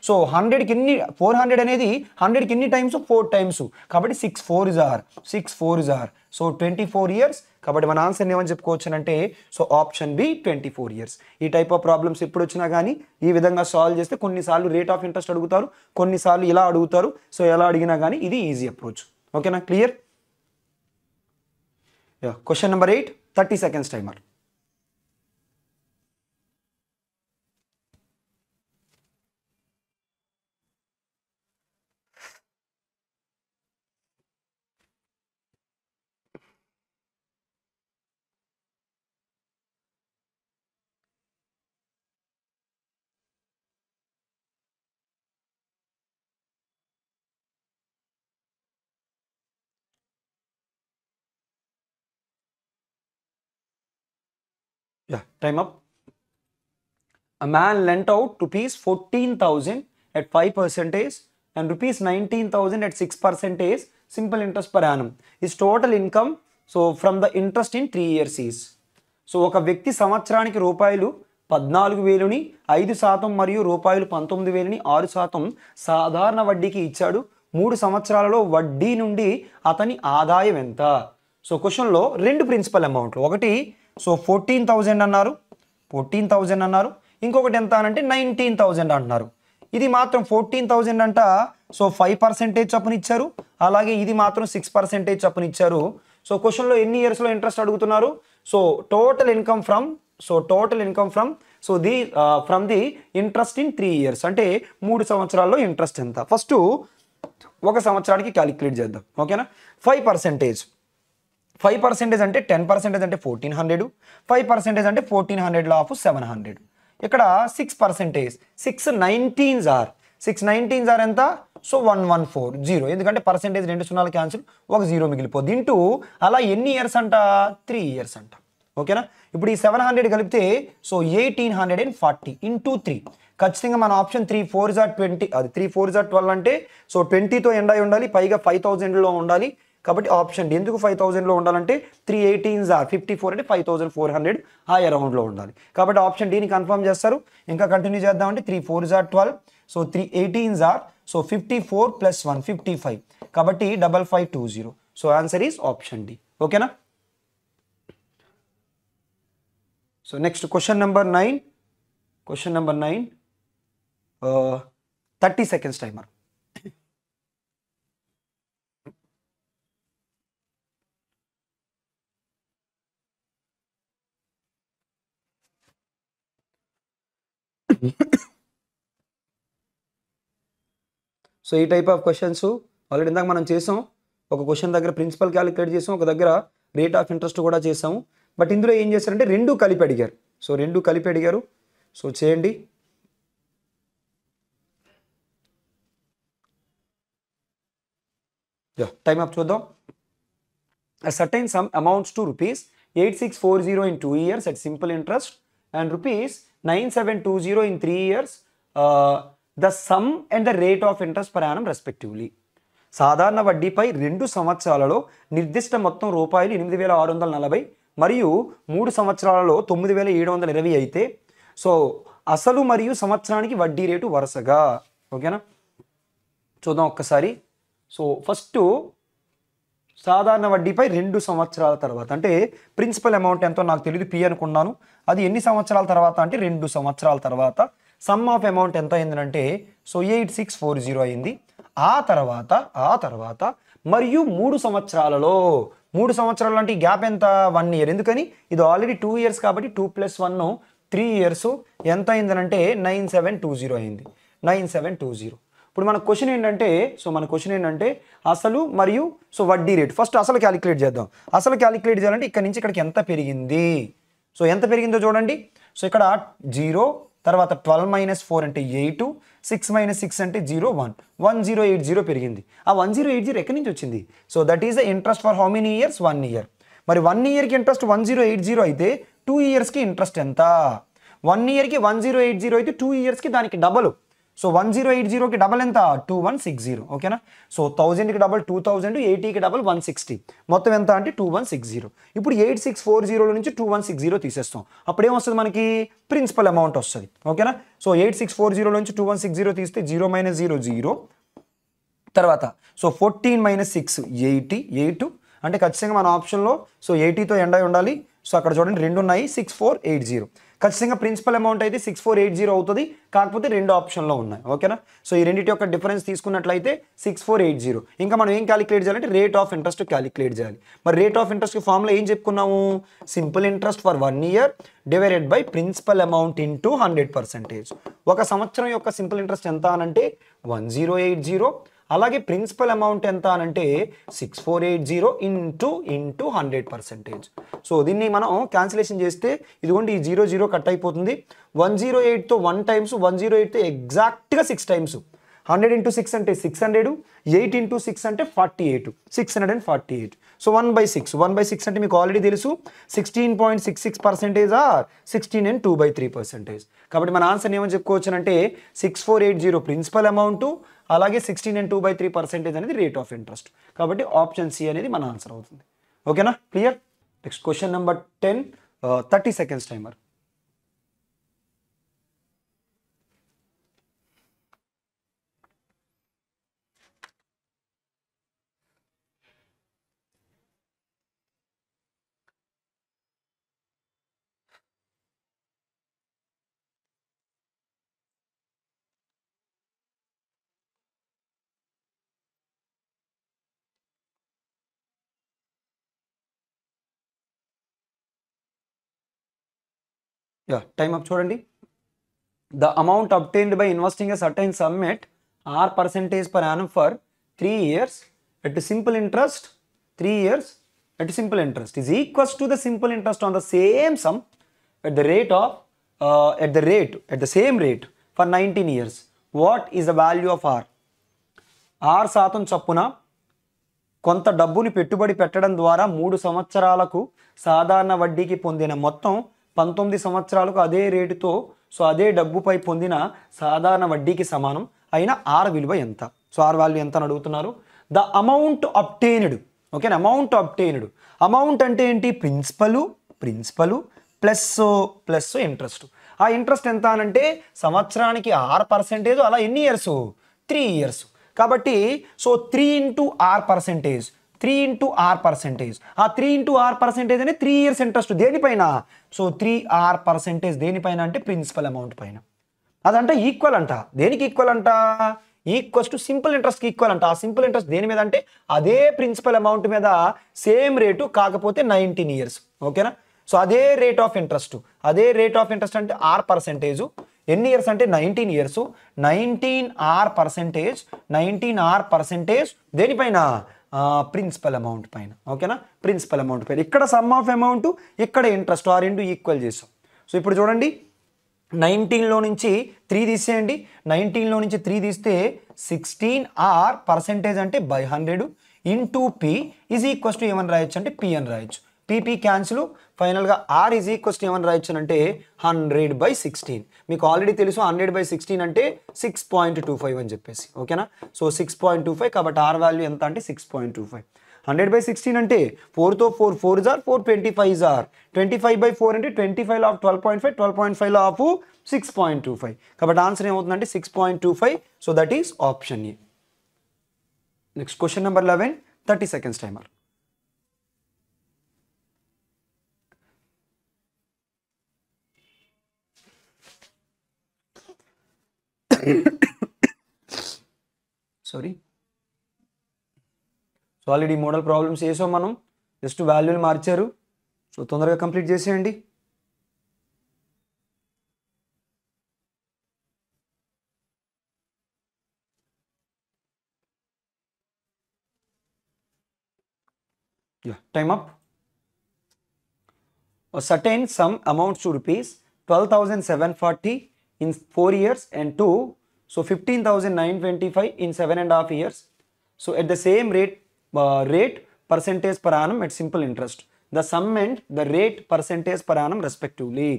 సో హండ్రెడ్కి ఎన్ని ఫోర్ హండ్రెడ్ అనేది హండ్రెడ్కి ఎన్ని టైమ్స్ ఫోర్ టైమ్స్ కాబట్టి six four is are six four is are so twenty four years కాబట్టి మన ఆన్సర్ని ఏమని అంటే so option B twenty four years ఈ టైప్ ఆఫ్ ప్రాబ్లమ్స్ ఎప్పుడు వచ్చినా కానీ ఈ విధంగా సాల్వ్ చేస్తే కొన్నిసార్లు రేట్ ఆఫ్ ఇంట్రెస్ట్ అడుగుతారు కొన్నిసార్లు ఇలా అడుగుతారు సో ఎలా అడిగినా కానీ ఇది ఈజీ అప్రోచ్ ఓకేనా clear question number eight thirty seconds timer yeah time up a man lent out rupees 14000 at 5 percentage and rupees 19000 at 6 percentage simple interest per annum his total income so from the interest in three years is so ఒక వ్యక్తి సంవత్సరానికి రూపాయలు పద్నాలుగు వేలుని ఐదు శాతం మరియు రూపాయలు పంతొమ్మిది వేలుని ఆరు శాతం సాధారణ వడ్డీకి ఇచ్చాడు మూడు సంవత్సరాలలో వడ్డీ నుండి అతని ఆదాయం ఎంత సో క్వశ్చన్లో రెండు ప్రిన్సిపల్ అమౌంట్లు ఒకటి సో ఫోర్టీన్ థౌజండ్ అన్నారు ఫోర్టీన్ థౌజండ్ అన్నారు ఇంకొకటి ఎంత అనంటే నైన్టీన్ థౌజండ్ అంటున్నారు ఇది మాత్రం ఫోర్టీన్ థౌజండ్ అంట సో ఫైవ్ పర్సెంటేజ్ చొప్పునిచ్చారు అలాగే ఇది మాత్రం సిక్స్ పర్సెంటేజ్ చొప్పునిచ్చారు సో క్వశ్చన్లో ఎన్ని ఇయర్స్లో ఇంట్రెస్ట్ అడుగుతున్నారు so total income from so total income from so the from the interest in three years అంటే మూడు సంవత్సరాల్లో ఇంట్రెస్ట్ ఎంత ఫస్ట్ ఒక సంవత్సరానికి క్యాలిక్యులేట్ చేద్దాం ఓకేనా ఫైవ్ పర్సెంటేజ్ ఫైవ్ పర్సెంటేజ్ అంటే టెన్ పర్సెంటేజ్ అంటే ఫోర్టీన్ హండ్రెడ్ ఫైవ్ పర్సెంటేజ్ అంటే ఫోర్టీన్ హండ్రెడ్లో ఆఫ్ సెవెన్ హండ్రెడ్ ఇక్కడ six percentage six nineteens are six nineteens are ఎంత so one one four zero ఎందుకంటే పర్సెంటేజ్ రెండు సున్నాలు క్యాన్సిల్ ఒక జీరో మిగిలిపోద్ది ఇంటూ అలా ఎన్ని ఇయర్స్ అంట త్రీ ఇయర్స్ అంట ఓకేనా ఇప్పుడు ఈ సెవెన్ హండ్రెడ్ కలిపితే so eighteen hundred and forty into three ఖచ్చితంగా మన option three four jar twenty అది త్రీ ఫోర్ జార్ ట్వెల్వ్ అంటే సో ట్వంటీతో ఎండ్ అయి ఉండాలి పైగా ఫైవ్ థౌజండ్లో ఉండాలి కాబట్టి ఆప్షన్ డి ఎందుకు ఫైవ్ థౌసండ్లో ఉండాలంటే three eighteen are fifty four అంటే ఫైవ్ థౌసండ్ ఫోర్ హండ్రెడ్ ఆ అరౌండ్లో ఉండాలి కాబట్టి ఆప్షన్ డిని కన్ఫర్మ్ చేస్తారు ఇంకా కంటిన్యూ చేద్దామంటే three four are twelve so three eighteen are so fifty four plus one fifty five కాబట్టి double five two zero so answer is option D ఓకేనా so next question number nine question number nine thirty seconds timer so ఈ type of questions already ఇందాక మనం చేసాం ఒక question దగ్గర principal calculate చేసాం ఒక దగ్గర రేట్ ఆఫ్ ఇంట్రెస్ట్ కూడా చేసాము బట్ ఇందులో ఏం చేశారంటే రెండు కలిపి అడిగారు సో రెండు కలిపి అడిగారు సో చేయండి టైం ఆఫ్ చూద్దాం certain sum amounts to rupees eight six four zero in two years at simple interest and rupees 9720 in 3 years, uh, the sum and the rate of interest per annum respectively. సాధారణ వడ్డీపై రెండు సంవత్సరాలలో నిర్దిష్ట మొత్తం రూపాయలు ఎనిమిది వేల ఆరు వందల నలభై మరియు మూడు సంవత్సరాలలో తొమ్మిది వేల ఏడు వందల ఇరవై అయితే సో అసలు మరియు సంవత్సరానికి వడ్డీ రేటు వరుసగా ఓకేనా చూద్దాం ఒక్కసారి సో ఫస్ట్ సాధారణ వడ్డీపై రెండు సంవత్సరాల తర్వాత అంటే ప్రిన్సిపల్ అమౌంట్ ఎంతో నాకు తెలియదు పి అనుకున్నాను అది ఎన్ని సంవత్సరాల తర్వాత అంటే రెండు సంవత్సరాల తర్వాత సమ్ ఆఫ్ అమౌంట్ ఎంత అయిందంటే so eight six four zero అయింది ఆ తర్వాత ఆ తర్వాత మరియు మూడు సంవత్సరాలలో మూడు సంవత్సరాలు అంటే ఈ గ్యాప్ ఎంత వన్ ఇయర్ ఎందుకని ఇది ఆల్రెడీ టూ ఇయర్స్ కాబట్టి two plus one three years ఎంత అయిందనంటే నైన్ సెవెన్ టూ జీరో అయింది నైన్ సెవెన్ టూ జీరో ఇప్పుడు మన క్వశ్చన్ ఏంటంటే సో మన క్వశ్చన్ ఏంటంటే అసలు మరియు సో వడ్డీ రేట్ ఫస్ట్ అసలు క్యాలిక్యులేట్ చేద్దాం అసలు క్యాలిక్యులేట్ చేయాలంటే ఇక్కడ నుంచి ఇక్కడికి ఎంత పెరిగింది సో ఎంత పెరిగిందో చూడండి సో ఇక్కడ జీరో తర్వాత ట్వెల్వ్ మైనస్ ఫోర్ అంటే ఎయిట్ సిక్స్ మైనస్ సిక్స్ అంటే zero one one zero eight zero పెరిగింది ఆ వన్ జీరో ఎయిట్ జీరో ఎక్కడి నుంచి వచ్చింది so that is the interest for how many years one year మరి వన్ ఇయర్కి interest one zero eight zero అయితే two ఇయర్స్కి ఇంట్రెస్ట్ ఎంత వన్ ఇయర్కి వన్ జీరో ఎయిట్ జీరో అయితే టూ ఇయర్స్కి దానికి double so one zero eight జీరోకి డబల్ ఎంత టూ వన్ సిక్స్ జీరో ఓకేనా సో థౌజండ్కి డబల్ టూ థౌజండ్ ఎయిటీకి డబల్ వన్ సిక్స్టీ మొత్తం ఎంత అంటే టూ వన్ సిక్స్ జీరో ఇప్పుడు ఎయిట్ సిక్స్ ఫోర్ జీరో నుంచి టూ వన్ సిక్స్ జీరో తీసేస్తాం అప్పుడు ఏమొస్తుంది మనకి ప్రిన్సిపల్ అమౌంట్ వస్తుంది ఓకేనా so eight six four zero నుంచి టూ వన్ సిక్స్ జీరో తీస్తే జీరో మైనస్ జీరో జీరో తర్వాత so fourteen minus six eighty eight అంటే ఖచ్చితంగా మన ఆప్షన్లో సో ఎయిటీతో ఎండ ఉండాలి సో అక్కడ చూడండి రెండు ఉన్నాయి సిక్స్ ఫోర్ ఎయిట్ జీరో ఖచ్చితంగా ప్రిన్సిపల్ అమౌంట్ అయితే సిక్స్ ఫోర్ ఎయిట్ జీరో అవుతుంది కాకపోతే రెండు ఆప్షన్లో ఉన్నాయి ఓకేనా సో ఈ రెండింటి యొక్క డిఫరెన్స్ తీసుకున్నట్లయితే సిక్స్ ఫోర్ ఎయిట్ జీరో ఇంకా మనం ఏం క్యాలిక్యులేట్ చేయాలంటే రేట్ ఆఫ్ ఇంట్రెస్ట్ క్యాలిక్యులేట్ చేయాలి మరి రేట్ ఆఫ్ ఇంట్రెస్ట్ ఫామ్లో ఏం చెప్పుకున్నాము simple interest for one year divided by principal amount in hundred percentage ఒక సంవత్సరం యొక్క సింపుల్ ఇంట్రెస్ట్ ఎంత అనంటే వన్ జీరో ఎయిట్ జీరో అలాగే ప్రిన్సిపల్ అమౌంట్ ఎంత అనంటే six four eight zero into into hundred percentage so దీన్ని మనం క్యాన్సిలేషన్ చేస్తే ఇదిగోండి ఈ జీరో జీరో కట్ అయిపోతుంది వన్ జీరో ఎయిట్తో వన్ టైమ్స్ వన్ జీరో ఎయిట్తో ఎగ్జాక్ట్గా six times hundred into six అంటే six hundred eight into six అంటే forty eight six hundred and forty eight so one by six one by six అంటే మీకు already తెలుసు sixteen point six six percentage or sixteen and two by three percentage కాబట్టి మన answer ఏమని చెప్పుకోవచ్చునంటే six four eight zero principal amount అలాగే sixteen and two by three percentage అనేది rate of interest కాబట్టి ఆప్షన్ సి అనేది మన ఆన్సర్ అవుతుంది ఓకేనా clear next question number ten thirty seconds timer yeah time up చూడండి the amount obtained by investing a certain sum at R percentage per annum for three years at simple interest three years at simple interest is equals to the simple interest on the same sum at the rate of at the rate at the same rate for nineteen years what is the value of R R శాతం చప్పున కొంత డబ్బుని పెట్టుబడి పెట్టడం ద్వారా మూడు సంవత్సరాలకు సాధారణ వడ్డీకి పొందిన మొత్తం పంతొమ్మిది సంవత్సరాలకు అదే రేటుతో సో అదే డబ్బుపై పొందిన సాధారణ వడ్డీకి సమానం అయిన ఆర్ విలువ ఎంత సో ఆర్ వాల్యూ ఎంత అని అడుగుతున్నారు the amount obtained okay amount obtained amount అంటే ఏంటి principal principal plus plus interest ఆ ఇంట్రెస్ట్ ఎంత అనంటే సంవత్సరానికి ఆరు పర్సెంటేజ్ అలా ఎన్ని ఇయర్స్ త్రీ ఇయర్స్ కాబట్టి so three into R percentage three into R percentage ఆ త్రీ ఇంటూ ఆర్ పర్సెంటేజ్ అనేది త్రీ ఇయర్స్ ఇంట్రెస్ట్ దేనిపైన సో త్రీ ఆర్ పర్సెంటేజ్ దేనిపైన అంటే ప్రిన్సిపల్ అమౌంట్ పైన అదంటే ఈక్వల్ అంట దేనికి ఈక్వల్ అంట ఈక్వల్స్ టు సింపుల్ ఇంట్రెస్ట్కి ఈక్వల్ అంట ఆ సింపుల్ ఇంట్రెస్ట్ దేని మీద అంటే అదే ప్రిన్సిపల్ అమౌంట్ మీద సేమ్ రేటు కాకపోతే నైన్టీన్ ఇయర్స్ ఓకేనా సో అదే రేట్ ఆఫ్ ఇంట్రెస్ట్ అదే రేట్ ఆఫ్ ఇంట్రెస్ట్ అంటే ఆర్ పర్సెంటేజ్ ఎన్ని ఇయర్స్ అంటే nineteen years nineteen R percentage nineteen R percentage దేనిపైన ప్రిన్సిపల్ అమౌంట్ పైన ఓకేనా ప్రిన్సిపల్ అమౌంట్ పైన ఇక్కడ సమ్ ఆఫ్ అమౌంట్ ఇక్కడ ఇంట్రెస్ట్ ఆ రెండు ఈక్వల్ చేసాం సో ఇప్పుడు చూడండి నైన్టీన్లో నుంచి త్రీ తీసేయండి నైన్టీన్లో నుంచి త్రీ తీస్తే సిక్స్టీన్ ఆర్ పర్సంటేజ్ అంటే by hundred in two P is equals to ఏమని రాయొచ్చు అంటే పీ అని రాయొచ్చు పీపీ క్యాన్సిల్ ఫైనల్గా ఆర్ ఈజ్ ఈక్వల్స్ ఏమని రాయొచ్చానంటే హండ్రెడ్ బై సిక్స్టీన్ మీకు ఆల్రెడీ తెలుసు హండ్రెడ్ బై సిక్స్టీన్ అంటే సిక్స్ పాయింట్ టూ ఫైవ్ అని చెప్పేసి ఓకేనా so six point two five కాబట్టి ఆర్ వాల్యూ ఎంత అంటే six point two five hundred by sixteen అంటే ఫోర్తో four four are four twenty five are twenty five by four అంటే twenty five of twelve point five twelve point five of six point two five కాబట్టి answer ఏమవుతుందంటే six point two five so that is option A next question number eleven thirty seconds timer sorry so already model problems చేసాం మనం just వాల్యూలు మార్చారు so తొందరగా complete చేసేయండి time up certain sum amounts to rupees twelve thousand seven forty in 4 years and 2 so 15925 in 7 and a half years so at the same rate uh, rate percentage per annum at simple interest the sum and the rate percentage per annum respectively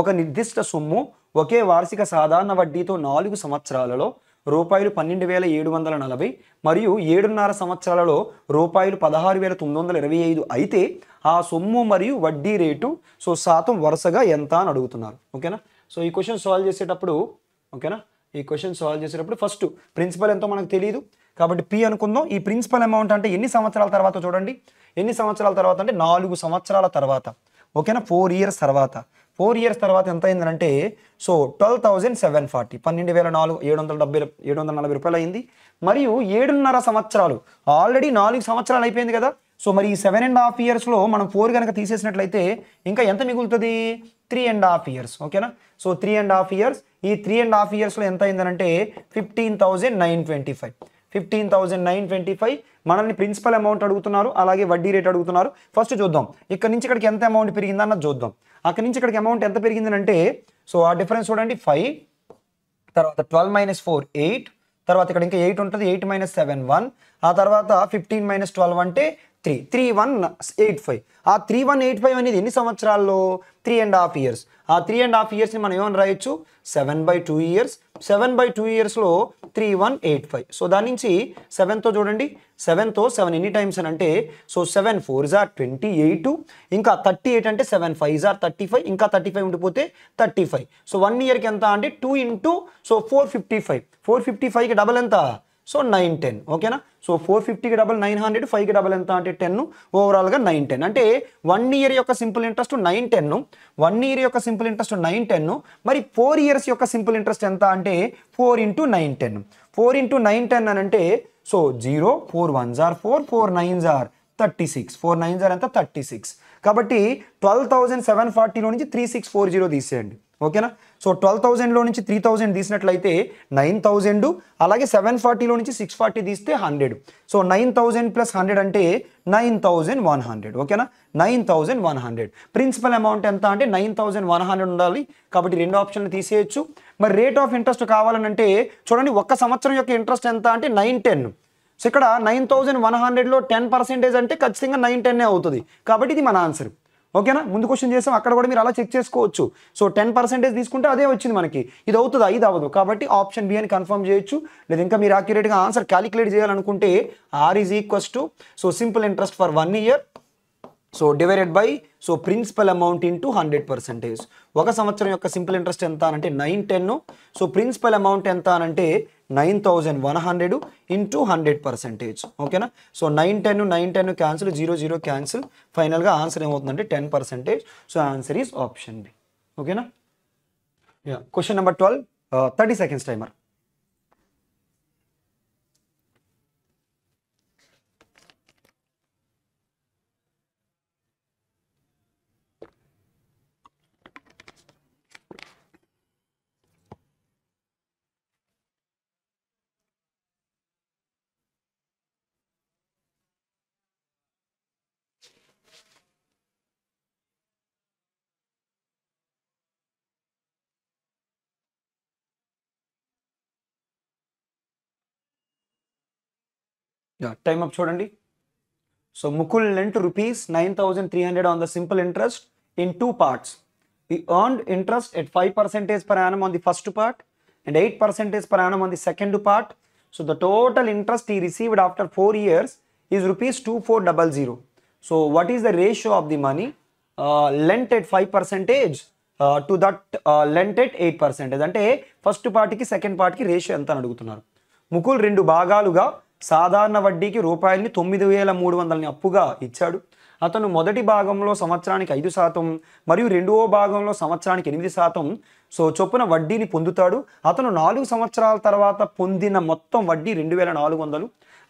ఒక నిర్దిష్ట సొమ్ము ఒకే వార్షిక సాధారణ వడ్డీతో నాలుగు సంవత్సరాలలో రూపాయలు పన్నెండు వేల ఏడు వందల నలభై మరియు ఏడున్నర సంవత్సరాలలో రూపాయలు పదహారు వేల తొమ్మిది వందల ఇరవై ఐదు అయితే ఆ సొమ్ము మరియు వడ్డీ రేటు సో శాతం వరుసగా ఎంత అని అడుగుతున్నారు ఓకేనా సో ఈ క్వశ్చన్ సాల్వ్ చేసేటప్పుడు ఓకేనా ఈ క్వశ్చన్ సాల్వ్ చేసేటప్పుడు ఫస్ట్ ప్రిన్సిపల్ ఎంతో మనకు తెలియదు కాబట్టి పి అనుకుందాం ఈ ప్రిన్సిపల్ అమౌంట్ అంటే ఎన్ని సంవత్సరాల తర్వాత చూడండి ఎన్ని సంవత్సరాల తర్వాత అంటే నాలుగు సంవత్సరాల తర్వాత ఓకేనా ఫోర్ ఇయర్స్ తర్వాత ఫోర్ ఇయర్స్ తర్వాత ఎంత అయిందంటే so twelve thousand seven forty పన్నెండు వేల నాలుగు ఏడు వందల డెబ్బై ఏడు వందల నలభై రూపాయలు అయింది మరియు ఏడున్నర సంవత్సరాలు ఆల్రెడీ నాలుగు సంవత్సరాలు అయిపోయింది కదా సో మరి ఈ సెవెన్ అండ్ హాఫ్ ఇయర్స్లో మనం ఫోర్ కనుక తీసేసినట్లయితే ఇంకా ఎంత మిగులుతుంది త్రీ అండ్ హాఫ్ ఇయర్స్ ఓకేనా so three and half years ఈ త్రీ అండ్ హాఫ్ ఇయర్స్లో ఎంత అయిందంటే fifteen nine twenty five fifteen nine twenty five మనల్ని ప్రిన్సిపల్ అమౌంట్ అడుగుతున్నారు అలాగే వడ్డీ రేట్ అడుగుతున్నారు ఫస్ట్ చూద్దాం ఇక్కడ నుంచి ఇక్కడికి ఎంత అమౌంట్ పెరిగిందన్న చూద్దాం అక్కడ నుంచి ఇక్కడికి అమౌంట్ ఎంత పెరిగిందంటే సో ఆ డిఫరెన్స్ చూడండి ఫైవ్ తర్వాత ట్వెల్వ్ మైనస్ ఫోర్ ఎయిట్ తర్వాత ఇక్కడ ఇంకా ఎయిట్ ఉంటుంది ఎయిట్ మైనస్ సెవెన్ వన్ ఆ తర్వాత ఫిఫ్టీన్ మైనస్ ట్వెల్వ్ అంటే three three one eight five ఆ త్రీ వన్ ఎయిట్ ఫైవ్ అనేది ఎన్ని సంవత్సరాల్లో త్రీ అండ్ హాఫ్ ఇయర్స్ ఆ త్రీ అండ్ హాఫ్ ఇయర్స్ని మనం ఏమని రాయొచ్చు seven by two years seven by two ఇయర్స్లో three one eight five so దాని నుంచి సెవెన్తో చూడండి సెవెన్తో సెవెన్ ఎన్ని టైమ్స్ అని అంటే so seven four jar twenty eight ఇంకా థర్టీ ఎయిట్ అంటే seven five jar thirty five ఇంకా థర్టీ ఫైవ్ ఉండిపోతే థర్టీ ఫైవ్ సో వన్ ఇయర్కి ఎంత అంటే two into so four fifty five four fifty ఫైవ్కి డబల్ ఎంత సో నైన్ టెన్ ఓకేనా సో ఫోర్ ఫిఫ్టీకి డబల్ నైన్ హండ్రెడ్ ఫైవ్కి డబల్ ఎంత అంటే టెన్ ఓవరాల్గా నైన్ టెన్ అంటే వన్ ఇయర్ యొక్క simple interest nine ten one year యొక్క సింపుల్ ఇంట్రెస్ట్ నైన్ టెన్ మరి ఫోర్ ఇయర్స్ యొక్క సింపుల్ ఇంట్రెస్ట్ ఎంత అంటే four into nine ten four into nine ten అని అంటే so zero four one jar four four nine are thirty six four nine are ఎంత thirty six కాబట్టి twelve thousand seven ఫార్టీలో నుంచి three six four zero తీసేయండి ఓకేనా so twelve థౌజండ్లో నుంచి త్రీ థౌసండ్ తీసినట్లయితే నైన్ థౌజండ్ అలాగే సెవెన్ ఫార్టీలో నుంచి సిక్స్ ఫార్టీ తీస్తే hundred so nine thousand plus hundred అంటే నైన్ థౌజండ్ వన్ హండ్రెడ్ ఓకేనా nine thousand one hundred principal amount ఎంత అంటే నైన్ థౌజండ్ వన్ హండ్రెడ్ ఉండాలి కాబట్టి రెండు ఆప్షన్లు తీసేయచ్చు మరి రేట్ ఆఫ్ ఇంట్రెస్ట్ కావాలనంటే చూడండి ఒక్క సంవత్సరం యొక్క ఇంట్రెస్ట్ ఎంత అంటే నైన్ టెన్ సో ఇక్కడ నైన్ థౌసండ్ వన్ హండ్రెడ్లో టెన్ పర్సెంటేజ్ అంటే ఖచ్చితంగా నైన్ టెన్నే అవుతుంది కాబట్టి ఇది మన ఆన్సర్ ఓకేనా ముందు క్వశ్చన్ చేసాం అక్కడ కూడా మీరు అలా చెక్ చేసుకోవచ్చు సో టెన్ పర్సెంటేజ్ తీసుకుంటే అదే వచ్చింది మనకి ఇది అవుతుందా ఇది అవ్వదు కాబట్టి ఆప్షన్ బి అని కన్ఫర్మ్ చేయొచ్చు లేదా ఇంకా మీరు యాక్యురేట్గా ఆన్సర్ క్యాలిక్యులేట్ చేయాలనుకుంటే R is equals to so simple interest for one year so divided by so principal amount into hundred percentage ఒక సంవత్సరం యొక్క సింపుల్ ఇంట్రెస్ట్ ఎంత అంటే nine ten so principal amount ఎంత అంటే nine thousand one hundred into hundred percentage ఓకేనా so nine ten nine ten cancel zero zero cancel ఫైనల్గా answer ఏమవుతుందంటే ten percentage so answer is option B ఓకేనా question number twelve thirty seconds timer time up చూడండి so Mukul lent rupees nine thousand three hundred on the simple interest in two parts he earned interest at five percentage per annum on the first part and eight percentage per annum on the second part so the total interest he received after four years is rupees two four double zero so what is the ratio of the money lent at five percentage to that lent at eight percentage అంటే first పార్ట్కి second పార్ట్కి ratio ఎంత అని అడుగుతున్నారు ముకుల్ రెండు భాగాలుగా సాధారణ వడ్డీకి రూపాయలని తొమ్మిది వేల మూడు వందలని అప్పుగా ఇచ్చాడు అతను మొదటి భాగంలో సంవత్సరానికి ఐదు శాతం మరియు రెండవ భాగంలో సంవత్సరానికి ఎనిమిది శాతం సో చొప్పున వడ్డీని పొందుతాడు అతను నాలుగు సంవత్సరాల తర్వాత పొందిన మొత్తం వడ్డీ రెండు వేల నాలుగు వందలు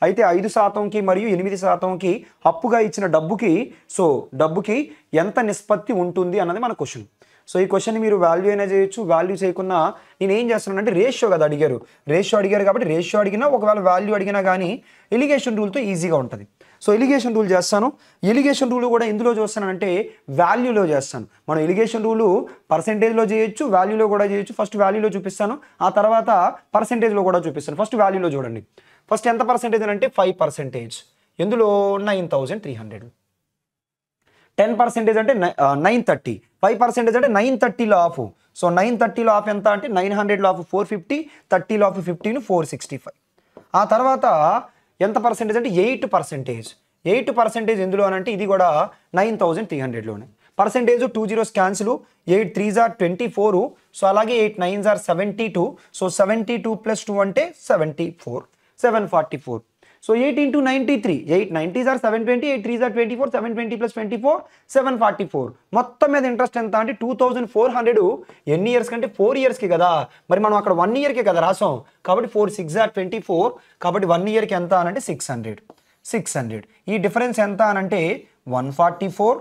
అయితే ఐదు శాతంకి మరియు ఎనిమిది శాతంకి అప్పుగా ఇచ్చిన డబ్బుకి సో డబ్బుకి ఎంత నిష్పత్తి ఉంటుంది అన్నది మన క్వశ్చన్ సో ఈ క్వశ్చన్ మీరు వాల్యూ అయినా చేయొచ్చు వాల్యూ చేయకుండా నేను ఏం చేస్తున్నానంటే రేషియో కదా అడిగారు రేషియో అడిగారు కాబట్టి రేషియో అడిగినా ఒకవేళ వాల్యూ అడిగినా కానీ ఎలిగేషన్ రూల్తో ఈజీగా ఉంటుంది సో ఎలిగేషన్ రూల్ చేస్తాను ఎలిగేషన్ రూల్ కూడా ఎందులో చూస్తానంటే వాల్యూలో చేస్తాను మనం ఎలిగేషన్ రూలు పర్సెంటేజ్లో చేయొచ్చు వాల్యూలో కూడా చేయొచ్చు ఫస్ట్ వాల్యూలో చూపిస్తాను ఆ తర్వాత పర్సెంటేజ్లో కూడా చూపిస్తాను ఫస్ట్ వాల్యూలో చూడండి ఫస్ట్ ఎంత పర్సెంటేజ్ అంటే ఫైవ్ పర్సెంటేజ్ ఎందులో nine thousand three hundred ten percentage అంటే నైన్ థర్టీ ఫైవ్ పర్సెంటేజ్ అంటే నైన్ థర్టీలో ఆఫ్ సో నైన్ థర్టీలో ఆఫ్ ఎంత అంటే నైన్ హండ్రెడ్లో ఆఫ్ ఫోర్ ఫిఫ్టీ థర్టీలో of fifteen four sixty five ఆ తర్వాత ఎంత పర్సెంటేజ్ అంటే ఎయిట్ పర్సెంటేజ్ ఎయిట్ పర్సెంటేజ్ ఎందులో అంటే ఇది కూడా నైన్ థౌజండ్ త్రీ హండ్రెడ్లోనే percentage two zeros cancel eight three jar twenty four so అలాగే eight nine are seventy two so seventy two plus two అంటే seventy four seven forty four so eight ninety ninety three So seven twenty eight three 90s twenty four seven twenty are twenty four seven forty four మొత్తం మీద interest ఎంత అంటే two thousand four hundred ఎన్ని years కంటే ఫోర్ ఇయర్స్కి కదా మరి మనం అక్కడ వన్ ఇయర్కే కదా రాసాం కాబట్టి four six are twenty four కాబట్టి వన్ ఇయర్కి ఎంత అనంటే సిక్స్ హండ్రెడ్ సిక్స్ హండ్రెడ్ ఈ డిఫరెన్స్ ఎంత అనంటే వన్ ఫార్టీ ఫోర్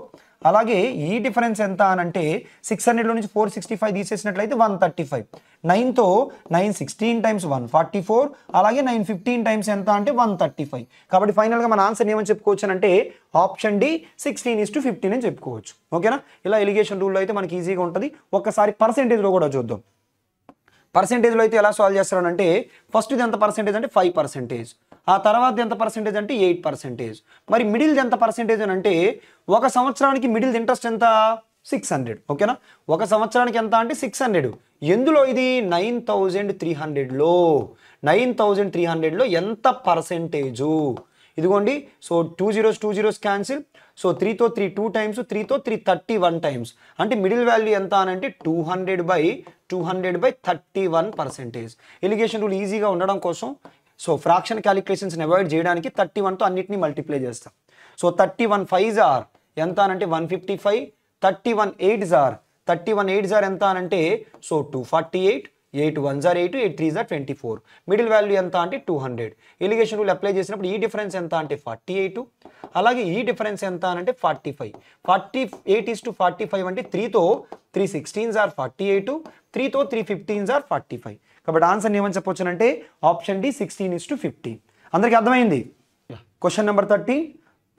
అలాగే ఈ డిఫరెన్స్ ఎంత అంటే సిక్స్ హండ్రెడ్లో నుంచి ఫోర్ సిక్స్టీ ఫైవ్ తీసేసినట్లయితే వన్ థర్టీ ఫైవ్ నైన్తో nine sixteen times one forty four అలాగే నైన్ ఫిఫ్టీన్ టైమ్స్ ఎంత అంటే వన్ థర్టీ ఫైవ్ కాబట్టి ఫైనల్గా మన ఆన్సర్ ఏమని చెప్పుకోవచ్చు అంటే option D sixteen is to fifteen అని చెప్పుకోవచ్చు ఓకేనా ఇలా ఎలిగేషన్ రూల్లో అయితే మనకి ఈజీగా ఉంటుంది ఒక్కసారి పర్సెంటేజ్లో కూడా చూద్దాం పర్సెంటేజ్లో అయితే ఎలా సాల్వ్ చేస్తారంటే ఫస్ట్ ఇది ఎంత పర్సెంటేజ్ అంటే ఫైవ్ పర్సెంటేజ్ ఆ తర్వాత ఎంత పర్సెంటేజ్ అంటే ఎయిట్ పర్సెంటేజ్ మరి మిడిల్ది ఎంత పర్సెంటేజ్ అని అంటే ఒక సంవత్సరానికి మిడిల్ ఇంట్రెస్ట్ ఎంత సిక్స్ హండ్రెడ్ ఓకేనా ఒక సంవత్సరానికి ఎంత అంటే సిక్స్ హండ్రెడ్ ఎందులో ఇది నైన్ థౌజండ్ త్రీ హండ్రెడ్లో నైన్ థౌజండ్ త్రీ హండ్రెడ్లో ఎంత పర్సెంటేజు ఇదిగోండి so two zeros two zeros cancel so త్రీతో త్రీ టూ టైమ్స్ త్రీతో త్రీ థర్టీ వన్ టైమ్స్ అంటే మిడిల్ వాల్యూ ఎంత అని అంటే two hundred by two hundred by thirty one percentage alligation rule ఈజీగా ఉండడం కోసం సో ఫ్రాక్షన్ క్యాలిక్యులేషన్స్ని అవాయిడ్ చేయడానికి థర్టీ వన్తో అన్నింటినీ మల్టిప్లై చేస్తాం so thirty one fives are ఎంత అనంటే one fifty five thirty one eights are thirty one eights are ఎంత అనంటే so two forty eight eight one are eight eight three jar twenty four middle value ఎంత అంటే two hundred alligation rule apply చేసినప్పుడు ఈ difference ఎంత అంటే forty eight అలాగే ఈ డిఫరెన్స్ ఎంత అంటే forty five forty eight is to forty five అంటే త్రీతో three sixteens are forty eight త్రీతో three fifteens are forty five కాబట్టి ఆన్సర్ ఏమని అంటే option D sixteen is to fifty అందరికీ అర్థమైంది question number thirty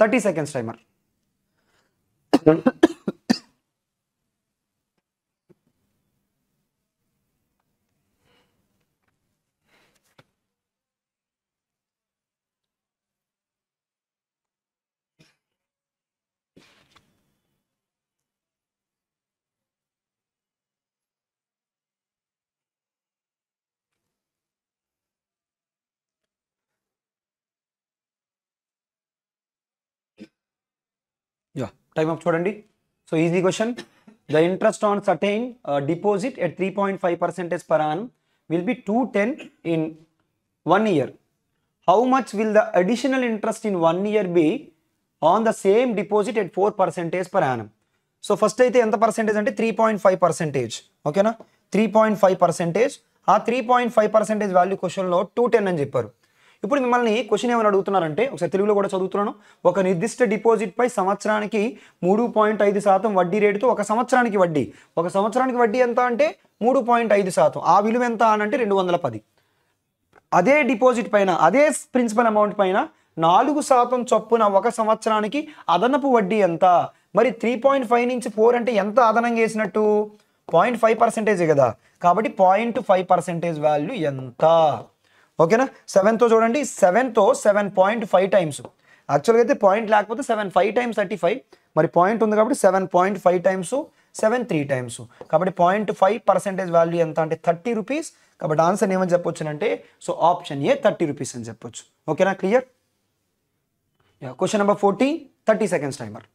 thirty seconds timer time of చూడండి so easy question the interest on certain deposit at three point five percentage per annum be two ten in one year how much will the additional interest in one year be on the same deposit at four percentage per annum? So first అయితే ఎంత percentage అంటే three point five percentage ఓకేనా three point five percentage ఆ three point five percentage value క్వశ్చన్లో two ten అని చెప్పారు ఇప్పుడు మిమ్మల్ని క్వశ్చన్ ఏమైనా అడుగుతున్నారంటే ఒకసారి తెలుగులో కూడా చదువుతున్నాను ఒక నిర్దిష్ట డిపాజిట్పై సంవత్సరానికి మూడు పాయింట్ ఐదు శాతం వడ్డీ రేటుతో ఒక సంవత్సరానికి వడ్డీ ఒక సంవత్సరానికి వడ్డీ ఎంత అంటే మూడు పాయింట్ ఐదు శాతం ఆ విలువ ఎంత అని అంటే రెండు వందల పది అదే డిపాజిట్ పైన అదే ప్రిన్సిపల్ అమౌంట్ పైన నాలుగు శాతం చొప్పున ఒక సంవత్సరానికి అదనపు వడ్డీ ఎంత మరి త్రీ పాయింట్ ఫైవ్ నుంచి ఫోర్ అంటే ఎంత అదనంగా వేసినట్టు పాయింట్ ఫైవ్ పర్సెంటేజే కదా కాబట్టి పాయింట్ ఫైవ్ పర్సెంటేజ్ వాల్యూ ఎంత ఓకేనా సెవెన్తో చూడండి సెవెన్తో సెవెన్ పాయింట్ ఫైవ్ టైమ్స్ యాక్చువల్గా అయితే పాయింట్ లేకపోతే seven five times thirty five మరి పాయింట్ ఉంది కాబట్టి seven point five times seven three times కాబట్టి పాయింట్ ఫైవ్ పర్సెంటేజ్ వాల్యూ ఎంత అంటే థర్టీ రూపీస్ కాబట్టి ఆన్సర్ ఏమని అంటే so option A thirty rupees అని చెప్పొచ్చు ఓకేనా clear question number forty thirty seconds timer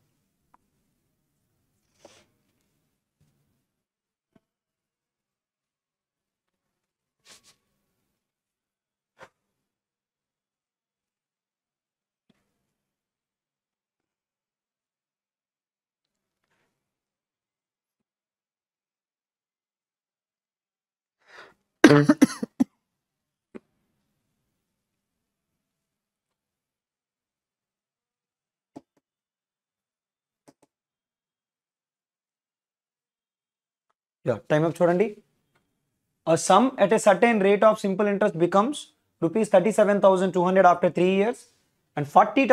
time up చూడండి sum at a certain rate of simple interest becomes rupees thirty seven thousand two hundred after three years and forty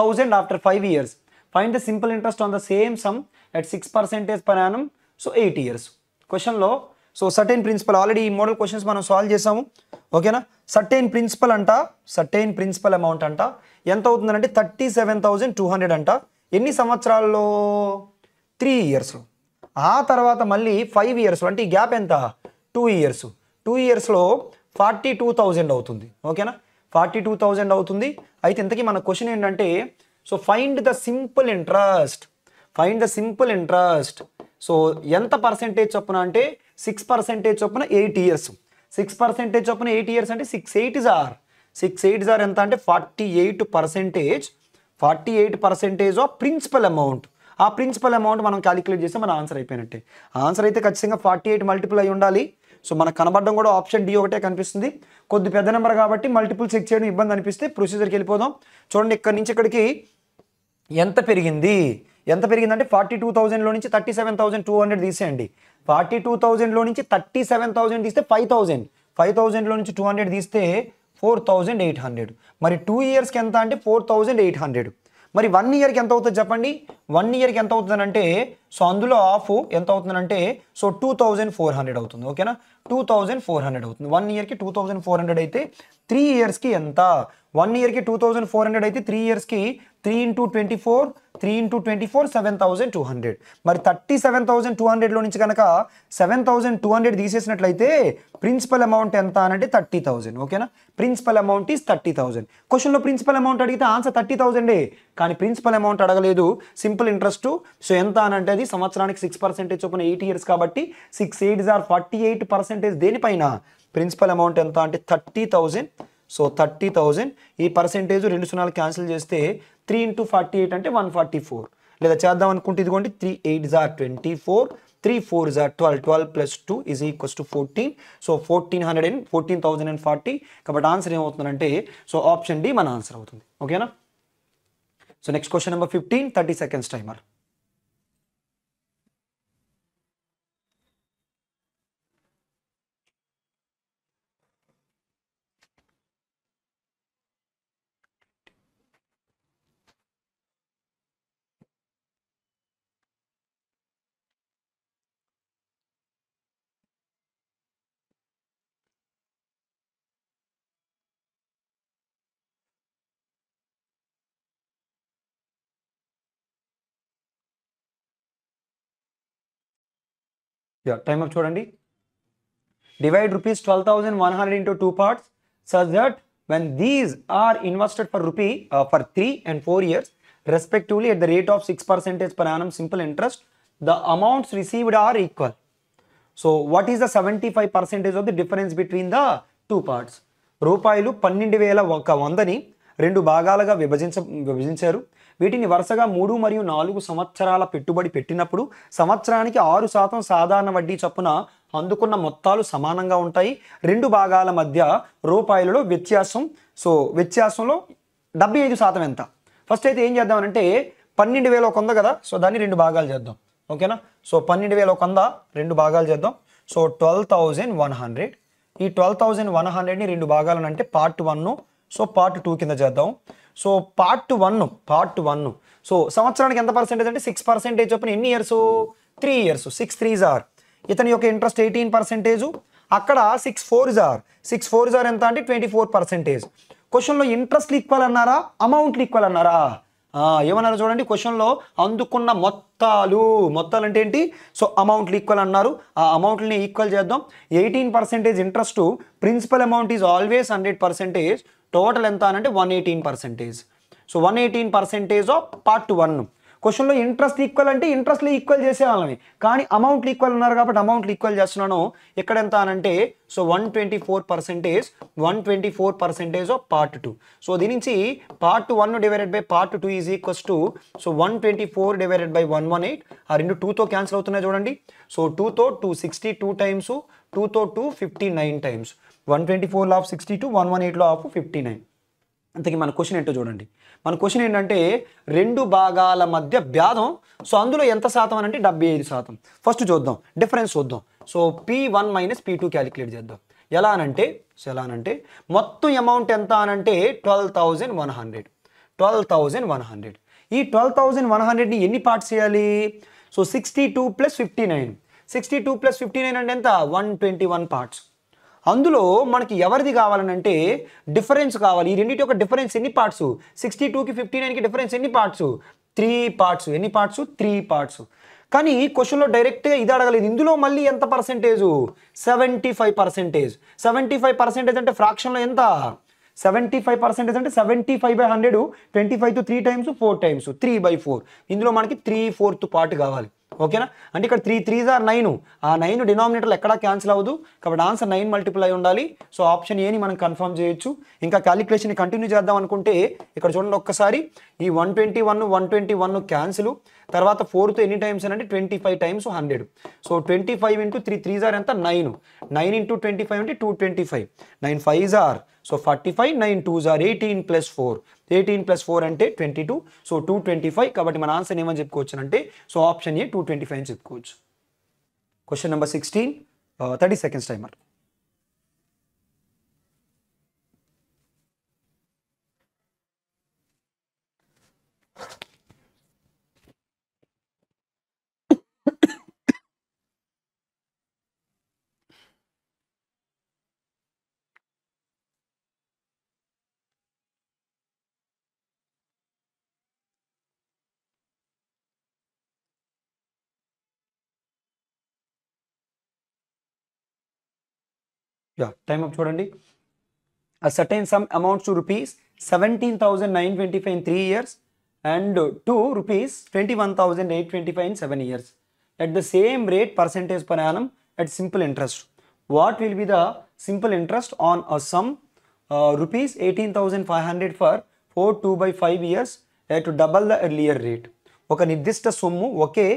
thousand after five years find the simple interest on the same sum at six percentage per annum so eight years క్వశ్చన్లో so certain principal already ఈ model questions మనం సాల్వ్ చేసాము ఓకేనా certain principal అంట certain principal amount అంట ఎంత అవుతుందంటే thirty seven thousand two hundred అంట ఎన్ని సంవత్సరాల్లో త్రీ ఇయర్స్లో ఆ తర్వాత మళ్ళీ ఫైవ్ ఇయర్స్లో అంటే ఈ గ్యాప్ ఎంత టూ ఇయర్స్ టూ ఇయర్స్లో ఫార్టీ టూ థౌజండ్ అవుతుంది ఓకేనా ఫార్టీ టూ థౌజండ్ అవుతుంది అయితే ఇంతకీ మన క్వశ్చన్ ఏంటంటే so find the simple interest find the simple interest so ఎంత పర్సెంటేజ్ చొప్పున అంటే సిక్స్ పర్సెంటేజ్ చొప్పున ఎయిట్ ఇయర్స్ సిక్స్ పర్సెంటేజ్ చొప్పున ఎయిట్ ఇయర్స్ అంటే six eight are six eight are ఎంత అంటే forty eight percentage forty eight percentage of principal amount ఆ principal amount మనం క్యాలిక్యులేట్ చేస్తే మన ఆన్సర్ అయిపోయినట్టే ఆన్సర్ అయితే ఖచ్చితంగా ఫార్టీ ఎయిట్ మల్టిపుల్ అయి ఉండాలి సో మనకు కనబడడం కూడా ఆప్షన్ డి ఒకటే కనిపిస్తుంది కొద్ది పెద్ద నెంబర్ కాబట్టి మల్టిపుల్ చెక్ చేయడం ఇబ్బంది అనిపిస్తే ప్రొసీజర్కి వెళ్ళిపోదాం చూడండి ఇక్కడి నుంచి ఇక్కడికి ఎంత పెరిగింది ఎంత పెరిగిందంటే ఫార్టీ టూ థౌజండ్లో నుంచి thirty seven thousand two hundred తీసేయండి ఫార్టీ టూ థౌజండ్లో నుంచి థర్టీ సెవెన్ థౌజండ్ తీస్తే ఫైవ్ థౌజండ్ ఫైవ్ థౌజండ్లో నుంచి టూ హండ్రెడ్ తీస్తే ఫోర్ థౌజండ్ ఎయిట్ హండ్రెడ్ మరి టూ ఇయర్స్కి ఎంత అంటే ఫోర్ థౌజండ్ ఎయిట్ హండ్రెడ్ మరి వన్ ఇయర్కి ఎంత అవుతుంది చెప్పండి వన్ ఇయర్కి ఎంత అవుతుందంటే సో అందులో ఆఫ్ ఎంత అవుతుందంటే so two thousand four hundred అవుతుంది ఓకేనా టూ థౌజండ్ ఫోర్ హండ్రెడ్ అవుతుంది వన్ ఇయర్కి టూ థౌజండ్ ఫోర్ హండ్రెడ్ అయితే త్రీ ఇయర్స్కి ఎంత వన్ ఇయర్కి టూ థౌజండ్ ఫోర్ హండ్రెడ్ అయితే త్రీ ఇయర్స్కి three into twenty four three into twenty four seven thousand two hundred మరి థర్టీ సెవెన్ థౌజండ్ టూ హండ్రెడ్లో నుంచి కనుక సెవెన్ థౌసండ్ టూ హండ్రెడ్ తీసేసినట్లయితే ప్రిన్సిపల్ అమౌంట్ ఎంత అనంటే థర్టీ థౌసండ్ ఓకేనా principal amount is thirty thousand క్వశ్చన్లో ప్రిన్సిపల్ అమౌంట్ అడిగితే ఆన్సర్ థర్టీ థౌజండే కానీ ప్రిన్సిపల్ అమౌంట్ అడగలేదు సింపుల్ ఇంట్రెస్ట్ సో ఎంత అనంటే అది ఉంటుంది సంవత్సరానికి సిక్స్ పర్సెంటేజ్ చొప్పున ఎయిట్ ఇయర్స్ కాబట్టి six eight are forty eight percentage దేనిపైన ప్రిన్సిపల్ అమౌంట్ ఎంత అంటే thirty thousand so thirty thousand ఈ పర్సెంటేజ్ రెండు సున్నాలు క్యాన్సిల్ చేస్తే త్రీ ఇంటూ ఫార్టీ ఎయిట్ అంటే వన్ ఫార్టీ ఫోర్ లేదా చేద్దాం అనుకుంటే ఇదిగోండి three eight are twenty four three four are twelve twelve plus two is equals to fourteen so fourteen hundred and fourteen thousand and forty కాబట్టి answer ఏమవుతుందంటే so option D మన answer అవుతుంది ఓకేనా so next question number fifteen thirty seconds timer time up చూడండి divide rupees twelve thousand one hundred into two parts such that when these are invested for rupee for three and four years respectively at the rate of six percentage per annum simple interest the amounts received are equal so what is the seventy five percentage of the difference between the two parts రూపాయలు పన్నెండు వేల ఒక వందని రెండు భాగాలుగా విభజించ విభజించారు వీటిని వరుసగా మూడు మరియు నాలుగు సంవత్సరాల పెట్టుబడి పెట్టినప్పుడు సంవత్సరానికి ఆరు శాతం సాధారణ వడ్డీ చొప్పున అందుకున్న మొత్తాలు సమానంగా ఉంటాయి రెండు భాగాల మధ్య రూపాయలలో వ్యత్యాసం సో వ్యత్యాసంలో డెబ్బై ఐదు శాతం ఎంత ఫస్ట్ అయితే ఏం చేద్దామనంటే పన్నెండు వేల ఒక వంద కదా సో దాన్ని రెండు భాగాలు చేద్దాం ఓకేనా సో పన్నెండు వేల ఒక వంద రెండు భాగాలు చేద్దాం so twelve thousand one hundred ఈ ట్వెల్వ్ థౌజండ్ వన్ హండ్రెడ్ని రెండు భాగాలను అంటే part one so part two కింద చేద్దాం so part one part one so సంవత్సరానికి ఎంత పర్సెంటేజ్ అంటే సిక్స్ పర్సెంటేజ్ చొప్పున ఎన్ని years three years six threes are ఇతని యొక్క ఇంట్రెస్ట్ ఎయిటీన్ పర్సెంటేజ్ అక్కడ six fours are six four are ఎంత అంటే ట్వంటీ ఫోర్ పర్సెంటేజ్ క్వశ్చన్లో ఇంట్రెస్ట్లు ఈక్వల్ అన్నారా అమౌంట్లు ఈక్వల్ అన్నారా ఏమన్నారు చూడండి క్వశ్చన్లో అందుకున్న మొత్తాలు మొత్తాలు అంటే ఏంటి సో అమౌంట్లు ఈక్వల్ అన్నారు ఆ అమౌంట్ని ఈక్వల్ చేద్దాం eighteen percentage interest principal amount is always hundred percentage total ఎంత అంటే one eighteen percentage so one eighteen percentage of part one క్వశ్చన్లో ఇంట్రెస్ట్ ఈక్వల్ అంటే ఇంట్రెస్ట్లో ఈక్వల్ చేసేవాళ్ళని కానీ అమౌంట్లు ఈక్వల్ ఉన్నారు కాబట్టి అమౌంట్లు ఈక్వల్ చేస్తున్నాను ఎక్కడ ఎంత అనంటే so one twenty four percentage one twenty four percentage of part two so దీని నుంచి part one divided by part two is equals to so one twenty four divided by one one eight ఆ రెండు టూతో cancel అవుతున్నాయి చూడండి so టూతో two sixty two times టూతో two fifty nine times one twenty four half sixty two one one eight లో half fifty nine అంతకీ మన క్వశ్చన్ ఏంటో చూడండి మన క్వశ్చన్ ఏంటంటే రెండు భాగాల మధ్య భేదం సో అందులో ఎంత శాతం అని అంటే డెబ్బై ఐదు శాతం ఫస్ట్ చూద్దాం డిఫరెన్స్ చూద్దాం so P one minus P two calculate చేద్దాం ఎలా అనంటే సో ఎలా అనంటే మొత్తం అమౌంట్ ఎంత అనంటే twelve thousand one hundred twelve thousand one hundred ఈ ట్వెల్వ్ థౌజండ్ వన్ హండ్రెడ్ని ఎన్ని పార్ట్స్ చేయాలి so sixty two plus fifty nine sixty two plus fifty nine అంటే ఎంత వన్ ట్వంటీ వన్ పార్ట్స్ అందులో మనకి ఎవరిది కావాలనంటే డిఫరెన్స్ కావాలి ఈ రెండింటి యొక్క డిఫరెన్స్ ఎన్ని పార్ట్స్ సిక్స్టీ టూకి ఫిఫ్టీ నైన్కి డిఫరెన్స్ ఎన్ని పార్ట్స్ త్రీ పార్ట్స్ ఎన్ని పార్ట్స్ త్రీ పార్ట్స్ కానీ క్వశ్చన్లో డైరెక్ట్గా ఇది అడగలేదు ఇందులో మళ్ళీ ఎంత percentage seventy five percentage seventy five percentage అంటే ఫ్రాక్షన్లో ఎంత సెవెంటీ ఫైవ్ పర్సెంటేజ్ అంటే seventy five by hundred twenty five to three times four times three by four ఇందులో మనకి త్రీ ఫోర్త్ పార్ట్ కావాలి ఓకేనా అంటే ఇక్కడ త్రీ త్రీస్ ఆర్ నైన్ ఆ నైన్ డినామినేటర్లు ఎక్కడా క్యాన్సిల్ అవ్వదు కాబట్టి ఆన్సర్ నైన్ మల్టిపుల్ అయి ఉండాలి సో ఆప్షన్ ఏని మనం కన్ఫర్మ్ చేయొచ్చు ఇంకా క్యాలిక్యులేషన్ కంటిన్యూ చేద్దాం అనుకుంటే ఇక్కడ చూడండి ఒక్కసారి ఈ one twenty one one twenty one cancel తర్వాత ఫోర్త్ ఎన్ని టైమ్స్ అంటే twenty five times hundred so twenty five into three threes are ఎంత nine nine into twenty five అంటే two twenty five nine fives are so forty five nine twos are eighteen plus four eighteen plus four అంటే twenty two so two twenty five కాబట్టి మన answer ఏమని చెప్పుకోవచ్చు అంటే so option A two twenty five అని చెప్పుకోవచ్చు question number sixteen thirty seconds timer yeah time up చూడండి certain sum amounts to rupees seventeen thousand nine twenty five in three years and to rupees twenty one thousand eight twenty five in seven years at the same rate percentage per annum at simple interest what will be the simple interest on a sum rupees eighteen thousand five hundred for four two by five years at double the earlier rate ఒక నిర్దిష్ట సొమ్ము ఒకే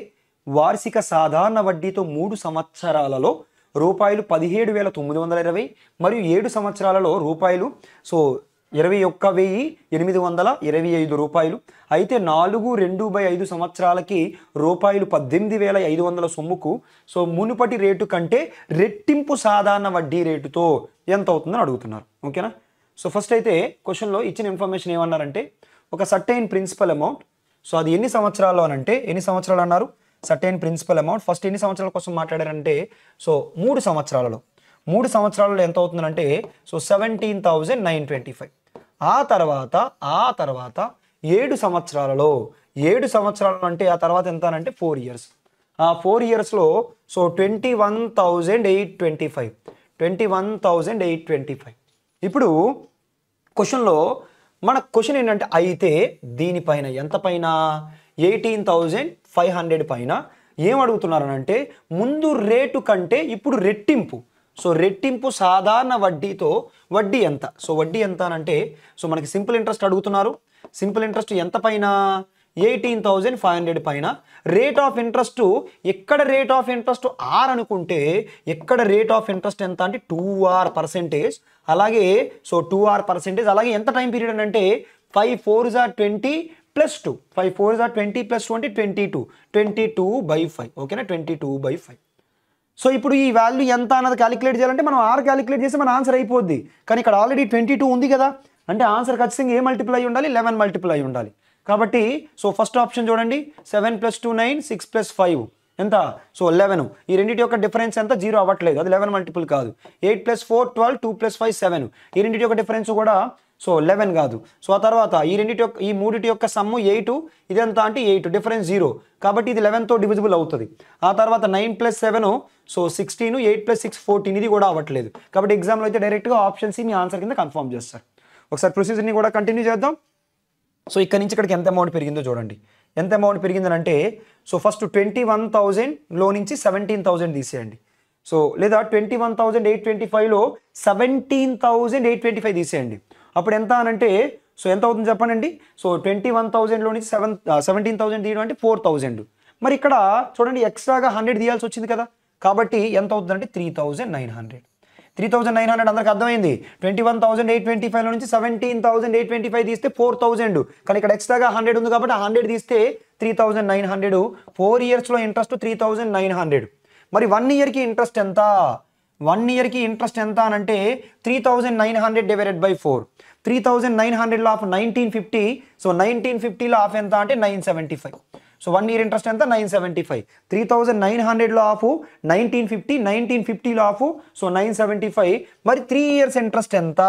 వార్షిక సాధారణ వడ్డీతో మూడు సంవత్సరాలలో రూపాయలు పదిహేడు వేల తొమ్మిది వందల ఇరవై మరియు ఏడు సంవత్సరాలలో రూపాయలు సో ఇరవై ఒక్క వెయ్యి ఎనిమిది వందల ఇరవై ఐదు రూపాయలు అయితే నాలుగు రెండు బై ఐదు సంవత్సరాలకి రూపాయలు పద్దెనిమిది వేల ఐదు వందల సొమ్ముకు సో మునుపటి రేటు కంటే రెట్టింపు సాధారణ వడ్డీ రేటుతో ఎంత అవుతుందని అడుగుతున్నారు ఓకేనా సో ఫస్ట్ అయితే క్వశ్చన్లో ఇచ్చిన ఇన్ఫర్మేషన్ ఏమన్నారంటే ఒక సర్టైన్ ప్రిన్సిపల్ అమౌంట్ సో అది ఎన్ని సంవత్సరాలు అనంటే ఎన్ని సంవత్సరాలు అన్నారు సర్టైన్ ప్రిన్సిపల్ అమౌంట్ ఫస్ట్ ఎన్ని సంవత్సరాల కోసం మాట్లాడారంటే సో మూడు సంవత్సరాలలో మూడు సంవత్సరాలలో ఎంత అవుతుందంటే so seventeen thousand nine twenty five ఆ తర్వాత ఆ తర్వాత ఏడు సంవత్సరాలలో ఏడు సంవత్సరాలు అంటే ఆ తర్వాత ఎంత అంటే ఫోర్ ఇయర్స్ ఆ ఫోర్ ఇయర్స్లో so twenty one thousand eight twenty five twenty one thousand eight twenty five ఇప్పుడు క్వశ్చన్లో మన క్వశ్చన్ ఏంటంటే అయితే దీనిపైన ఎంత పైన ఎయిటీన్ థౌజండ్ ఫైవ్ హండ్రెడ్ పైన ఏం అడుగుతున్నారనంటే ముందు రేటు కంటే ఇప్పుడు రెట్టింపు సో రెట్టింపు సాధారణ వడ్డీతో వడ్డీ ఎంత సో వడ్డీ ఎంత అంటే సో మనకి సింపుల్ ఇంట్రెస్ట్ అడుగుతున్నారు సింపుల్ ఇంట్రెస్ట్ ఎంత పైన ఎయిటీన్ థౌజండ్ ఫైవ్ హండ్రెడ్ పైన రేట్ ఆఫ్ ఇంట్రెస్ట్ ఎక్కడ రేట్ ఆఫ్ ఇంట్రెస్ట్ ఆర్ అనుకుంటే ఎక్కడ రేట్ ఆఫ్ ఇంట్రెస్ట్ ఎంత అంటే టూ ఆర్ పర్సెంటేజ్ అలాగే సో టూ ఆర్ పర్సెంటేజ్ అలాగే ఎంత టైం పీరియడ్ అంటే five four jar twenty plus two five fours are twenty plus two అంటే twenty two twenty two by five ఓకేనా twenty two by five so ఇప్పుడు ఈ value ఎంత అన్నది క్యాలిక్యులేట్ చేయాలంటే మనం ఆర్ క్యాలిక్యులేట్ చేస్తే మన ఆన్సర్ అయిపోద్ది కానీ ఇక్కడ ఆల్రెడీ ట్వంటీ టూ ఉంది కదా అంటే ఆన్సర్ ఖచ్చితంగా ఏ మల్టిప్లై ఉండాలి లెవెన్ మల్టిప్లై ఉండాలి కాబట్టి సో ఫస్ట్ ఆప్షన్ చూడండి seven plus two nine six plus five ఎంత సో లెవెన్ ఈ రెండింటి యొక్క డిఫరెన్స్ ఎంత జీరో అవ్వట్లేదు అది లెవెన్ మల్టిపుల్ కాదు eight plus four twelve two plus five seven ఈ రెండింటి యొక్క డిఫరెన్స్ కూడా సో లెవెన్ కాదు సో ఆ తర్వాత ఈ రెండింటి యొక్క ఈ మూడింటి యొక్క సమ్ము ఎయిట్ ఇదంతా అంటే ఎయిట్ డిఫరెన్స్ జీరో కాబట్టి ఇది లెవెన్తో డివిజిబుల్ అవుతుంది ఆ తర్వాత nine plus seven so sixteen eight plus six fourteen ఇది కూడా అవ్వట్లేదు కాబట్టి ఎగ్జామ్లో అయితే డైరెక్ట్గా ఆప్షన్స్ మీ ఆన్సర్ కింద కన్ఫర్మ్ చేస్తారు ఒకసారి ప్రొసీజర్ని కూడా కంటిన్యూ చేద్దాం సో ఇక్కడ నుంచి ఇక్కడికి ఎంత అమౌంట్ పెరిగిందో చూడండి ఎంత అమౌంట్ పెరిగిందనంటే సో ఫస్ట్ ట్వంటీ వన్ థౌజండ్లో నుంచి సెవెంటీన్ థౌజండ్ తీసేయండి సో లేదా twenty one thousand eight twenty ఫైవ్లో seventeen thousand eight twenty five తీసేయండి అప్పుడు ఎంత అనంటే సో ఎంత అవుతుంది చెప్పనండి సో ట్వంటీ వన్ థౌజండ్లో నుంచి సెవెన్ సెవెంటీన్ థౌసండ్ తీయడం అంటే ఫోర్ థౌజండ్ మరి ఇక్కడ చూడండి ఎక్స్ట్రాగా హండ్రెడ్ తీయాల్సి వచ్చింది కదా కాబట్టి ఎంత అవుతుందంటే three thousand nine hundred three thousand nine hundred అందరికి అర్థమైంది twenty one thousand eight twenty ఫైవ్లో నుంచి seventeen thousand eight twenty five తీస్తే ఫోర్ థౌసండ్ కానీ ఇక్కడ ఎక్స్ట్రాగా హండ్రెడ్ ఉంది కాబట్టి హండ్రెడ్ తీస్తే three thousand nine hundred four ఇయర్స్లో interest three thousand nine hundred మరి వన్ ఇయర్కి ఇంట్రెస్ట్ ఎంత వన్ ఇయర్కి ఇంట్రెస్ట్ ఎంత అని అంటే three thousand nine hundred divided by four three thousand nine హండ్రెడ్లో half nineteen fifty so nineteen ఫిఫ్టీలో ఆఫ్ ఎంత అంటే nine seventy five so one year interest ఎంత nine seventy five three thousand nine హండ్రెడ్లో ఆఫ్ నైన్టీన్ ఫిఫ్టీ నైన్టీన్ ఫిఫ్టీలో half so nine seventy five మరి three years interest ఎంత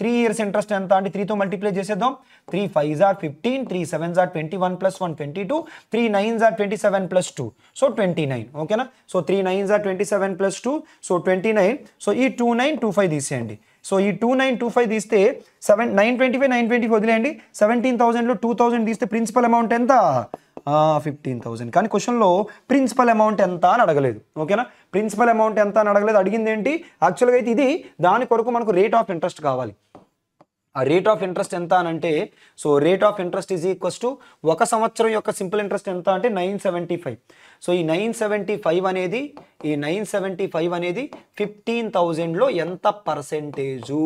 three years interest ఎంత అంటే త్రీతో మల్టిప్లై చేసేద్దాం three five are fifteen three seven are twenty one plus one twenty two three nine are twenty seven plus two so twenty nine ఓకేనా so three nine are twenty seven plus two so twenty nine so ఈ two nine two five తీసేయండి so ఈ two nine two five తీస్తే seven nine twenty five nine twenty five వదిలేయండి seventeen థౌసండ్లో two thousand తీస్తే principal amount ఎంత fifteen thousand కానీ క్వశ్చన్లో ప్రిన్సిపల్ అమౌంట్ ఎంత అని అడగలేదు ఓకేనా ప్రిన్సిపల్ అమౌంట్ ఎంత అని అడగలేదు అడిగింది ఏంటి యాక్చువల్గా అయితే ఇది దాని కొరకు మనకు రేట్ ఆఫ్ ఇంట్రెస్ట్ కావాలి ఆ రేట్ ఆఫ్ ఇంట్రెస్ట్ ఎంత అని అంటే so rate of interest is equals to ఒక సంవత్సరం యొక్క సింపుల్ ఇంట్రెస్ట్ ఎంత అంటే నైన్ సెవెంటీ ఫైవ్ సో ఈ నైన్ సెవెంటీ ఫైవ్ అనేది ఈ నైన్ సెవెంటీ ఫైవ్ అనేది ఫిఫ్టీన్ థౌజండ్లో ఎంత పర్సెంటేజు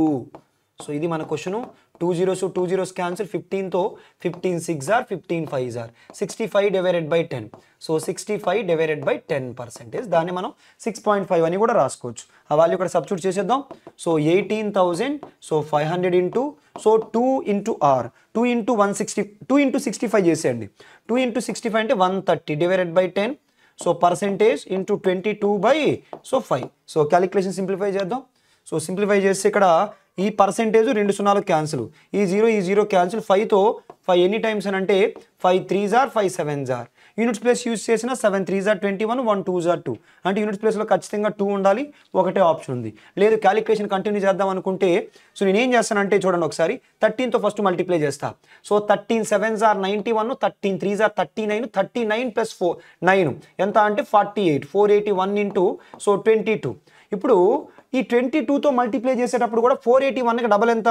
సో ఇది మన question two zeros two zeros cancel ఫిఫ్టీన్తో fifteen six are fifteen five are sixty five divided by ten so sixty five divided by ten percentage దాన్ని మనం సిక్స్ పాయింట్ ఫైవ్ అని కూడా రాసుకోవచ్చు ఆ వాల్యూ ఇక్కడ సబ్స్టిట్యూట్ చేసేద్దాం so eighteen thousand so five hundred into so two into or two into one sixty two into sixty five చేసేయండి two into sixty five అంటే one thirty divided by ten so percentage into twenty two by so five so calculation simplify చేద్దాం so simplify చేస్తే ఇక్కడ ఈ percentage రెండు సున్నాలు cancel ఈ zero ఈ జీరో క్యాన్సిల్ ఫైవ్తో ఫైవ్ ఎన్ని టైమ్స్ అని అంటే ఫైవ్ త్రీ జార్ ఫైవ్ సెవెన్ జార్ యూనిట్స్ ప్లేస్ యూజ్ చేసిన seven three jar twenty one one two జార్ టూ అంటే యూనిట్స్ ప్లేస్లో ఖచ్చితంగా టూ ఉండాలి ఒకటే ఆప్షన్ ఉంది లేదు క్యాలిక్యులేషన్ కంటిన్యూ చేద్దాం అనుకుంటే సో నేనేం చేస్తానంటే చూడండి ఒకసారి థర్టీన్తో ఫస్ట్ మల్టిప్లై చేస్తా సో థర్టీన్ సెవెన్ జార్ నైంటీ వన్ థర్టీన్ త్రీ జార్ thirty nine thirty nine plus four nine ఎంత అంటే forty eight four eighty one into so twenty two ఇప్పుడు ఈ ట్వంటీ టూతో మల్టిప్లై చేసేటప్పుడు కూడా ఫోర్ ఎయిటీ వన్కి డబల్ ఎంత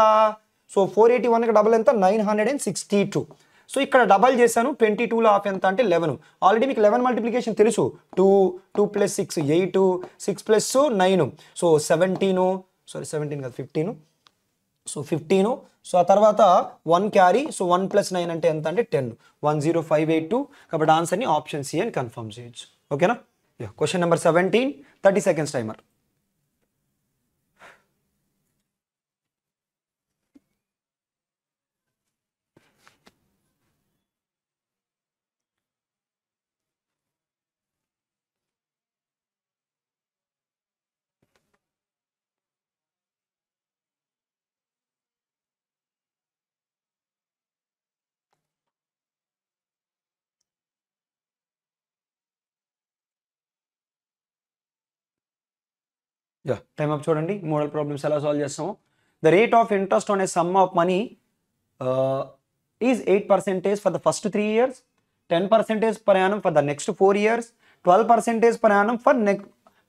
సో ఫోర్ ఎయిటీ వన్కి డబల్ ఎంత nine hundred and sixty two so ఇక్కడ డబల్ చేశాను ట్వంటీ టూలో ఆఫ్ ఎంత అంటే లెవెన్ ఆల్రెడీ మీకు లెవెన్ మల్టిప్లికేషన్ తెలుసు two two plus six eight six plus nine so seventeen sorry seventeen కాదు ఫిఫ్టీను సో ఫిఫ్టీను సో ఆ తర్వాత one carry so one plus nine అంటే ఎంత అంటే ten one zero five eight two కాబట్టి ఆన్సర్ని ఆప్షన్ సి అని కన్ఫర్మ్ చేయొచ్చు ఓకేనా question number seventeen thirty seconds timer time up చూడండి మోడల్ ప్రాబ్లమ్స్ ఎలా సాల్వ్ చేస్తాము the rate of interest on a sum of money is eight percentage for the first three years ten percentage per annum for the next four years twelve percentage per annum for next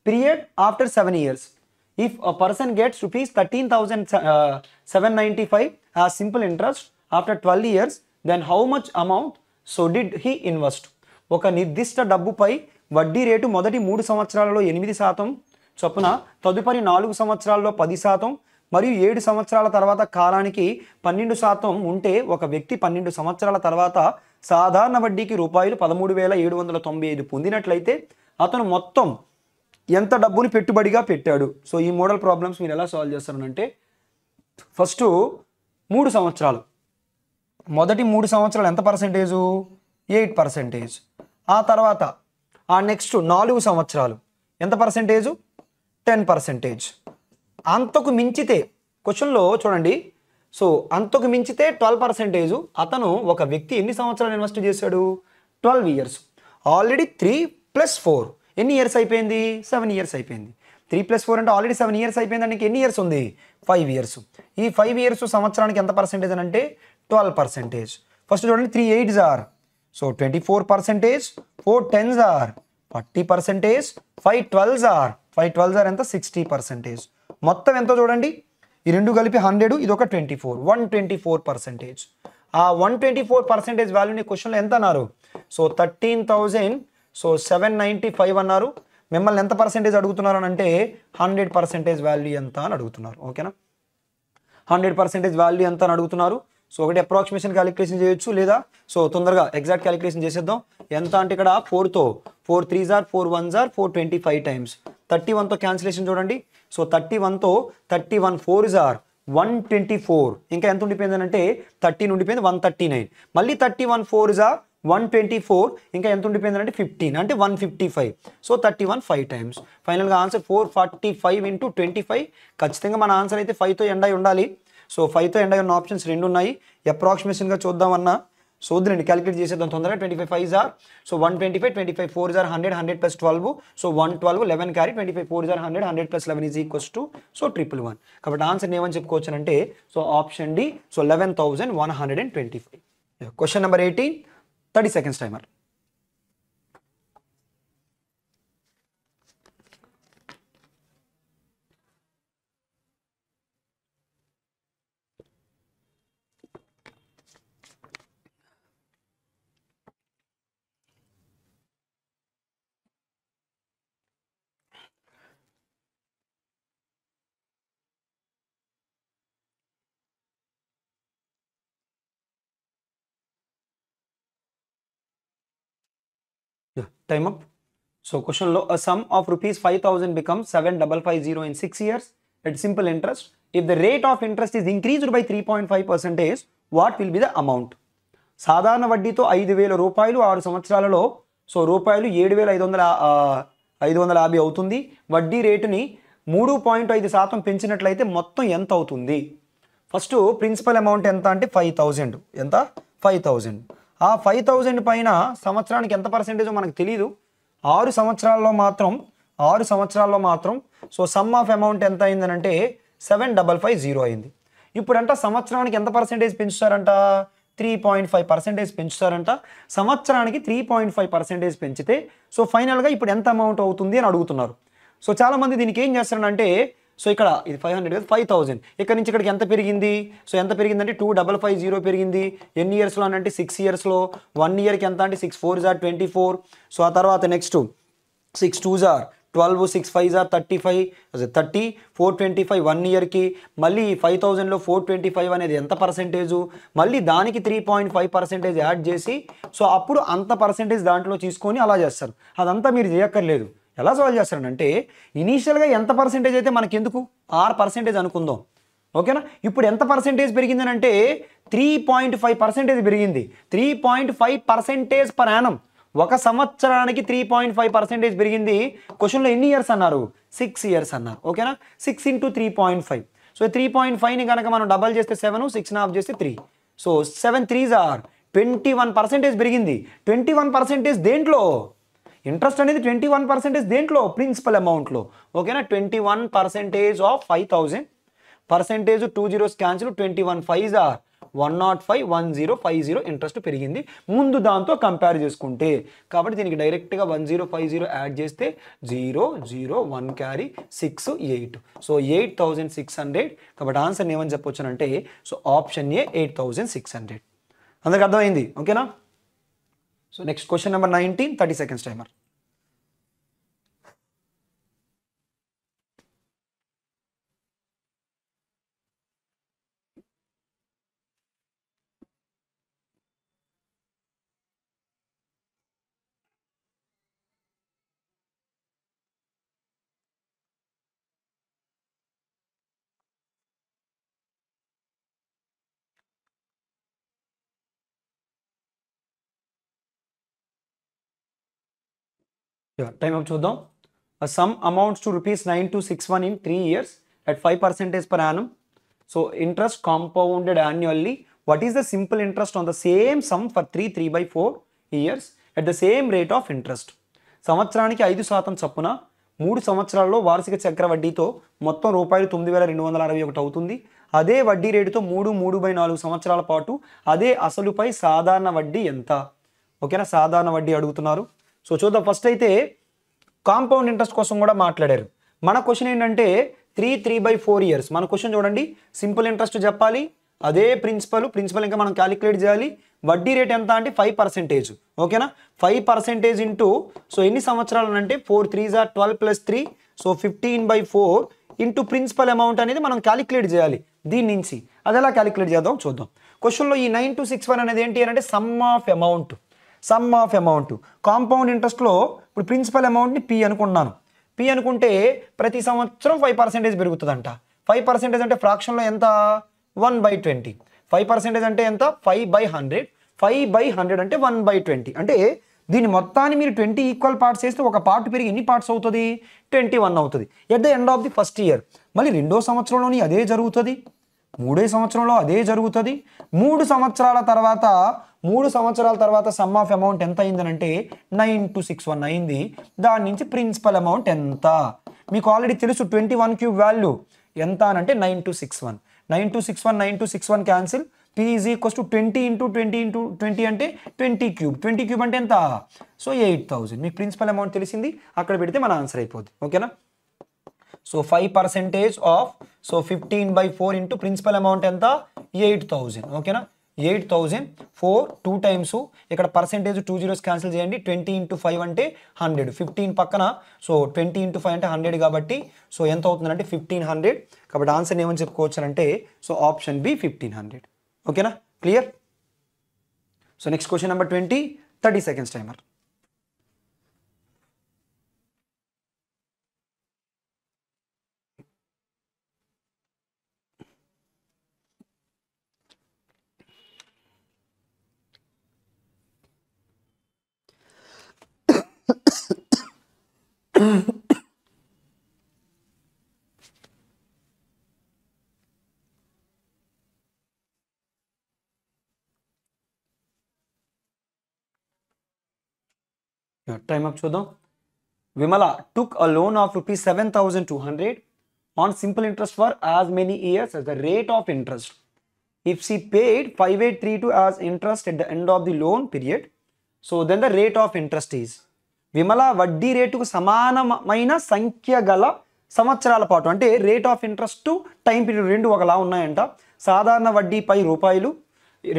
period after seven years if a person gets rupees thirteen thousand seven ninety five as simple interest after twelve years then how much amount so did he invest ఒక నిర్దిష్ట డబ్బుపై వడ్డీ rate మొదటి మూడు సంవత్సరాలలో ఎనిమిది శాతం చొప్పున తదుపరి నాలుగు సంవత్సరాల్లో పది శాతం మరియు ఏడు సంవత్సరాల తర్వాత కాలానికి పన్నెండు శాతం ఉంటే ఒక వ్యక్తి పన్నెండు సంవత్సరాల తర్వాత సాధారణ వడ్డీకి రూపాయలు పదమూడు వేల ఏడు వందల తొంభై ఐదు పొందినట్లయితే అతను మొత్తం ఎంత డబ్బుని పెట్టుబడిగా పెట్టాడు సో ఈ మోడల్ ప్రాబ్లమ్స్ మీరు ఎలా సాల్వ్ చేస్తారనంటే ఫస్ట్ మూడు సంవత్సరాలు మొదటి మూడు సంవత్సరాలు ఎంత పర్సెంటేజు ఎయిట్ పర్సెంటేజ్ ఆ తర్వాత ఆ నెక్స్ట్ నాలుగు సంవత్సరాలు ఎంత పర్సెంటేజు టెన్ పర్సెంటేజ్ అంతకు మించితే క్వశ్చన్లో చూడండి సో అంతకు మించితే ట్వెల్వ్ పర్సెంటేజ్ అతను ఒక వ్యక్తి ఎన్ని సంవత్సరాలు ఇన్వెస్ట్ చేశాడు twelve years already three plus four ఎన్ని ఇయర్స్ అయిపోయింది సెవెన్ ఇయర్స్ అయిపోయింది త్రీ ప్లస్ ఫోర్ అంటే ఆల్రెడీ సెవెన్ ఇయర్స్ అయిపోయింది అంటే ఎన్ని ఇయర్స్ ఉంది ఫైవ్ ఇయర్స్ ఈ ఫైవ్ ఇయర్స్ సంవత్సరానికి ఎంత పర్సెంటేజ్ అని అంటే ట్వెల్వ్ పర్సెంటేజ్ ఫస్ట్ చూడండి three eights are so twenty four percentage four tens are forty percentage five twelves are five twelves are ఎంత సిక్స్టీ పర్సెంటేజ్ మొత్తం ఎంతో చూడండి ఈ రెండు కలిపి హండ్రెడ్ ఇది ఒక twenty four one twenty four percentage ఆ వన్ ట్వంటీ ఫోర్ పర్సెంటేజ్ వాల్యూని క్వశ్చన్లో ఎంత అన్నారు so thirteen thousand so seven ninety five అన్నారు మిమ్మల్ని ఎంత పర్సెంటేజ్ అడుగుతున్నారు అని అంటే హండ్రెడ్ పర్సెంటేజ్ వాల్యూ ఎంత అని అడుగుతున్నారు ఓకేనా హండ్రెడ్ పర్సెంటేజ్ వాల్యూ ఎంత అని అడుగుతున్నారు సో ఒకటి అప్రాక్సిమేషన్ క్యాలిక్యులేషన్ చేయొచ్చు లేదా సో తొందరగా ఎగ్జాక్ట్ క్యాలిక్యులేషన్ చేసేద్దాం ఎంత అంటే ఇక్కడ ఫోర్తో ఫోర్ త్రీ జార్ four one jar four twenty five times thirty వన్తో క్యాన్సిలేషన్ చూడండి సో థర్టీ వన్తో థర్టీ వన్ ఫోర్ జార్ వన్ ట్వంటీ ఫోర్ ఇంకా ఎంత ఉండిపోయింది అంటే థర్టీన్ ఉండిపోయింది వన్ థర్టీ నైన్ మళ్ళీ థర్టీ వన్ ఫోర్ జార్ వన్ ట్వంటీ ఫోర్ ఇంకా ఎంత ఉండిపోయింది అంటే ఫిఫ్టీన్ అంటే one fifty five so thirty one five times ఫైనల్గా answer four forty five into twenty five ఖచ్చితంగా మన ఆన్సర్ అయితే ఫైవ్తో ఎండ్ అయి ఉండాలి సో ఫైవ్తో ఎండ్ అయ్యి ఉన్న ఆప్షన్స్ రెండు ఉన్నాయి అప్రాక్సిమేషన్గా చూద్దామన్నా చూద్దండి క్యాలిక్యులేట్ చేసేద్దాం తొందరగా ట్వంటీ ఫైవ్ ఫైవ్ జార్ so one twenty five twenty five four జార్ hundred hundred plus twelve so one twelve eleven carry twenty five four జార్ hundred hundred plus eleven is equals to so triple one కాబట్టి answer ఏమని చెప్పుకోవచ్చునంటే so option D so eleven thousand one hundred and twenty five question number eighteen thirty seconds timer Time up. So question low, a sum of rupees 5000 becomes 7550 in 6 years at simple interest. If the rate of interest is increased by 3.5 percentage, what will be the amount? సాధారణ వడ్డీతో ఐదు వేల రూపాయలు ఆరు సంవత్సరాలలో so రూపాయలు ఏడు వేల ఐదు వందల ఐదు వందల యాభై అవుతుంది వడ్డీ రేటుని మూడు పాయింట్ ఐదు శాతం పెంచినట్లయితే మొత్తం ఎంత అవుతుంది ఫస్ట్ ప్రిన్సిపల్ అమౌంట్ ఎంత అంటే ఫైవ్ థౌజండ్ ఎంత ఫైవ్ థౌజండ్ ఆ ఫైవ్ థౌజండ్ పైన సంవత్సరానికి ఎంత పర్సెంటేజో మనకు తెలియదు ఆరు సంవత్సరాల్లో మాత్రం ఆరు సంవత్సరాల్లో మాత్రం సో సమ్ ఆఫ్ అమౌంట్ ఎంత అయిందని అంటే సెవెన్ డబల్ ఫైవ్ జీరో అయింది ఇప్పుడంట సంవత్సరానికి ఎంత పర్సెంటేజ్ పెంచుతారంట త్రీ పాయింట్ ఫైవ్ పర్సెంటేజ్ పెంచుతారంట సంవత్సరానికి త్రీ పాయింట్ ఫైవ్ పర్సెంటేజ్ పెంచితే సో ఫైనల్గా ఇప్పుడు ఎంత అమౌంట్ అవుతుంది అని అడుగుతున్నారు సో చాలామంది దీనికి ఏం చేస్తారంటే సో ఇక్కడ ఇది ఫైవ్ హండ్రెడ్ ఫైవ్ థౌసండ్ ఇక్కడ నుంచి ఇక్కడికి ఎంత పెరిగింది సో ఎంత పెరిగిందంటే టూ డబల్ ఫైవ్ జీరో పెరిగింది ఎన్ని ఇయర్స్లో అంటే సిక్స్ ఇయర్స్లో వన్ ఇయర్కి ఎంత అంటే six four jar twenty four so ఆ తర్వాత నెక్స్ట్ సిక్స్ టూ జార్ twelve six five jar thirty five thirty four twenty five one ఇయర్కి మళ్ళీ ఫైవ్ థౌజండ్లో ఫోర్ ట్వంటీ ఫైవ్ అనేది ఎంత పర్సెంటేజు మళ్ళీ దానికి three point five percentage add చేసి సో అప్పుడు అంత పర్సెంటేజ్ దాంట్లో తీసుకొని అలా చేస్తారు అదంతా మీరు చేయక్కర్లేదు ఎలా సాల్వ్ చేస్తారంటే ఇనీషియల్గా ఎంత పర్సెంటేజ్ అయితే మనకెందుకు ఆరు పర్సెంటేజ్ అనుకుందాం ఓకేనా ఇప్పుడు ఎంత పర్సెంటేజ్ పెరిగిందనంటే త్రీ పాయింట్ ఫైవ్ పర్సెంటేజ్ పెరిగింది three point five percentage per annum ఒక సంవత్సరానికి త్రీ పాయింట్ ఫైవ్ పర్సెంటేజ్ పెరిగింది క్వశ్చన్లో ఎన్ని ఇయర్స్ అన్నారు సిక్స్ ఇయర్స్ అన్నారు ఓకేనా six into three point five so three point ఫైవ్ని కనుక మనం డబల్ చేస్తే సెవెన్ సిక్స్ హాఫ్ చేస్తే three so seven threes are twenty one percentage పెరిగింది ట్వంటీ వన్ పర్సెంటేజ్ దేంట్లో ఇంట్రెస్ట్ అనేది ట్వంటీ వన్ పర్సెంటేజ్ దేంట్లో ప్రిన్సిపల్ అమౌంట్లో ఓకేనా twenty one percentage of five thousand percentage two zeros cancel twenty one five are one nought five one zero five zero interest పెరిగింది ముందు దాంతో compare చేసుకుంటే కాబట్టి దీనికి డైరెక్ట్గా one zero five zero add చేస్తే zero zero one carry six eight so eight thousand six hundred కాబట్టి answer ఏమని చెప్పొచ్చునంటే so option A eight thousand six hundred అందరికి అర్థమైంది ఓకేనా So next question number 19, 30 seconds timer. Time up చూద్దాం sum amounts to rupees nine two six one in three years at five percentage per annum so interest compounded annually what is the simple interest on the same sum for three three by four years at the same rate of interest సంవత్సరానికి ఐదు శాతం చప్పున మూడు సంవత్సరాల్లో వార్షిక చక్ర వడ్డీతో మొత్తం రూపాయలు తొమ్మిది వేల రెండు వందల అరవై ఒకటి అవుతుంది అదే వడ్డీ రేటుతో మూడు మూడు బై నాలుగు సంవత్సరాల పాటు అదే అసలుపై సాధారణ వడ్డీ ఎంత ఓకేనా సాధారణ వడ్డీ అడుగుతున్నారు సో చూద్దాం ఫస్ట్ అయితే కాంపౌండ్ ఇంట్రెస్ట్ కోసం కూడా మాట్లాడారు మన క్వశ్చన్ ఏంటంటే three three by four years మన క్వశ్చన్ చూడండి సింపుల్ ఇంట్రెస్ట్ చెప్పాలి అదే ప్రిన్సిపల్ ప్రిన్సిపల్ ఇంకా మనం క్యాలిక్యులేట్ చేయాలి వడ్డీ రేట్ ఎంత అంటే ఫైవ్ పర్సెంటేజ్ ఓకేనా ఫైవ్ పర్సెంటేజ్ ఇంటూ సో ఎన్ని సంవత్సరాలు అంటే ఫోర్ త్రీ జార్ twelve plus three so fifteen by four into principal amount అనేది మనం క్యాలిక్యులేట్ చేయాలి దీని నుంచి అది ఎలా క్యాలిక్యులేట్ చేద్దాం చూద్దాం క్వశ్చన్లో ఈ నైన్ టు సిక్స్ వన్ అనేది ఏంటి అంటే sum of amount sum of amount compound ఇంట్రెస్ట్లో ఇప్పుడు ప్రిన్సిపల్ అమౌంట్ని పి అనుకున్నాను పి అనుకుంటే ప్రతి సంవత్సరం ఫైవ్ పర్సెంటేజ్ పెరుగుతుందంట ఫైవ్ పర్సెంటేజ్ అంటే ఫ్రాక్షన్లో ఎంత one by twenty five percentage అంటే ఎంత five by hundred five by hundred అంటే వన్ బై ట్వంటీ అంటే దీని మొత్తాన్ని మీరు ట్వంటీ ఈక్వల్ పార్ట్స్ చేస్తే ఒక పార్ట్ పెరిగి ఎన్ని పార్ట్స్ అవుతుంది ట్వంటీ వన్ అవుతుంది at the end of the first year మళ్ళీ రెండో సంవత్సరంలోని అదే జరుగుతుంది మూడో సంవత్సరంలో అదే జరుగుతుంది మూడు సంవత్సరాల తర్వాత మూడు సంవత్సరాల తర్వాత సమ్ ఆఫ్ అమౌంట్ ఎంత అయిందనంటే నైన్ టు సిక్స్ వన్ అయింది దాని నుంచి ప్రిన్సిపల్ అమౌంట్ ఎంత మీకు ఆల్రెడీ తెలుసు ట్వంటీ వన్ క్యూబ్ వాల్యూ ఎంత అనంటే nine two six one nine two six one nine two six one cancel పీఈజీ equals to twenty into twenty into twenty అంటే ట్వంటీ క్యూబ్ ట్వంటీ క్యూబ్ అంటే ఎంత so eight thousand మీకు principal amount తెలిసింది అక్కడ పెడితే మన ఆన్సర్ అయిపోద్ది ఓకేనా so five percentage of so fifteen by four into principal amount ఎంత ఎయిట్ థౌజండ్ ఓకేనా eight thousand four two times ఇక్కడ పర్సెంటేజ్ టూ జీరోస్ క్యాన్సిల్ చేయండి ట్వంటీ ఇంటూ ఫైవ్ అంటే హండ్రెడ్ ఫిఫ్టీన్ పక్కన సో ట్వంటీ ఇంటూ ఫైవ్ అంటే hundred కాబట్టి so ఎంత అవుతుందంటే ఫిఫ్టీన్ హండ్రెడ్ కాబట్టి ఆన్సర్ ఏమని అంటే so option B fifteen hundred ఓకేనా clear so next question number twenty thirty seconds timer time up chodho Vimala took a loan of rupees 7200 on simple interest for as many years as the rate of interest. If she paid 5832 as interest at the end of the loan period, so then the rate of interest is విమల వడ్డీ రేటుకు సమానమైన సంఖ్య గల సంవత్సరాల పాటు అంటే rate of interest time period రెండు ఒకలా ఉన్నాయంట సాధారణ వడ్డీపై రూపాయలు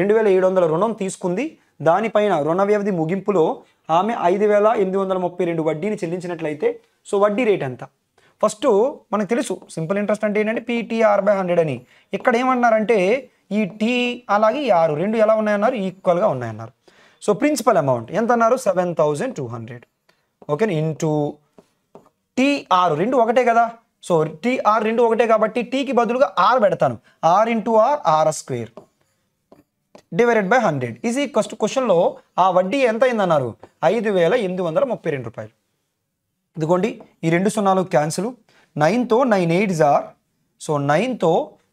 రెండు వేల ఏడు వందల రుణం తీసుకుంది దానిపైన రుణ వ్యవధి ముగింపులో ఆమె ఐదు వేల ఎనిమిది వందల ముప్పై రెండు వడ్డీని చెల్లించినట్లయితే సో వడ్డీ రేట్ ఎంత ఫస్ట్ మనకు తెలుసు సింపుల్ ఇంట్రెస్ట్ అంటే ఏంటంటే పీటీఆర్ బై హండ్రెడ్ అని ఇక్కడ ఏమన్నారంటే ఈ టీ అలాగే ఆరు రెండు ఎలా ఉన్నాయన్నారు ఈక్వల్గా ఉన్నాయన్నారు సో ప్రిన్సిపల్ అమౌంట్ ఎంత అన్నారు seven thousand two hundred okay into T R రెండు ఒకటే కదా సో టీఆర్ రెండు ఒకటే కాబట్టి టీకి బదులుగా ఆర్ పెడతాను R into R R square divided by hundred ఈ ఫస్ట్ క్వశ్చన్లో ఆ వడ్డీ ఎంత అయిందన్నారు ఐదు వేల ఎనిమిది వందల ముప్పై రెండు రూపాయలు ఇదిగోండి ఈ రెండు సున్నాలు క్యాన్సిల్ నైన్తో నైన్ ఎయిట్ జార్ సో నైన్తో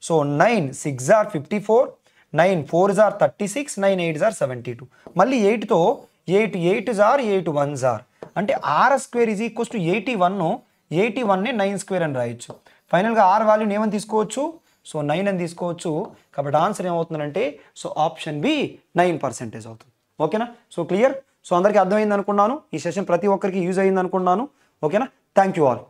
సో నైన్ సిక్స్ జార్ ఫిఫ్టీ ఫోర్ నైన్ ఫోర్ జార్ థర్టీ సిక్స్ నైన్ ఎయిట్ జార్ సెవెంటీ టూ మళ్ళీ ఎయిట్తో ఎయిట్ ఎయిట్ జార్ ఎయిట్ వన్ జార్ అంటే R square is equals to eighty one eighty వన్ని నైన్ స్క్వేర్ అని రాయొచ్చు ఫైనల్గా ఆర్ వాల్యూని ఏమని తీసుకోవచ్చు సో నైన్ అని తీసుకోవచ్చు కాబట్టి ఆన్సర్ ఏమవుతుందంటే so option B nine percentage అవుతుంది ఓకేనా సో క్లియర్ సో అందరికీ అర్థమైంది అనుకున్నాను ఈ సెషన్ ప్రతి ఒక్కరికి యూజ్ అయ్యింది అనుకున్నాను ఓకేనా థ్యాంక్ యూ ఆల్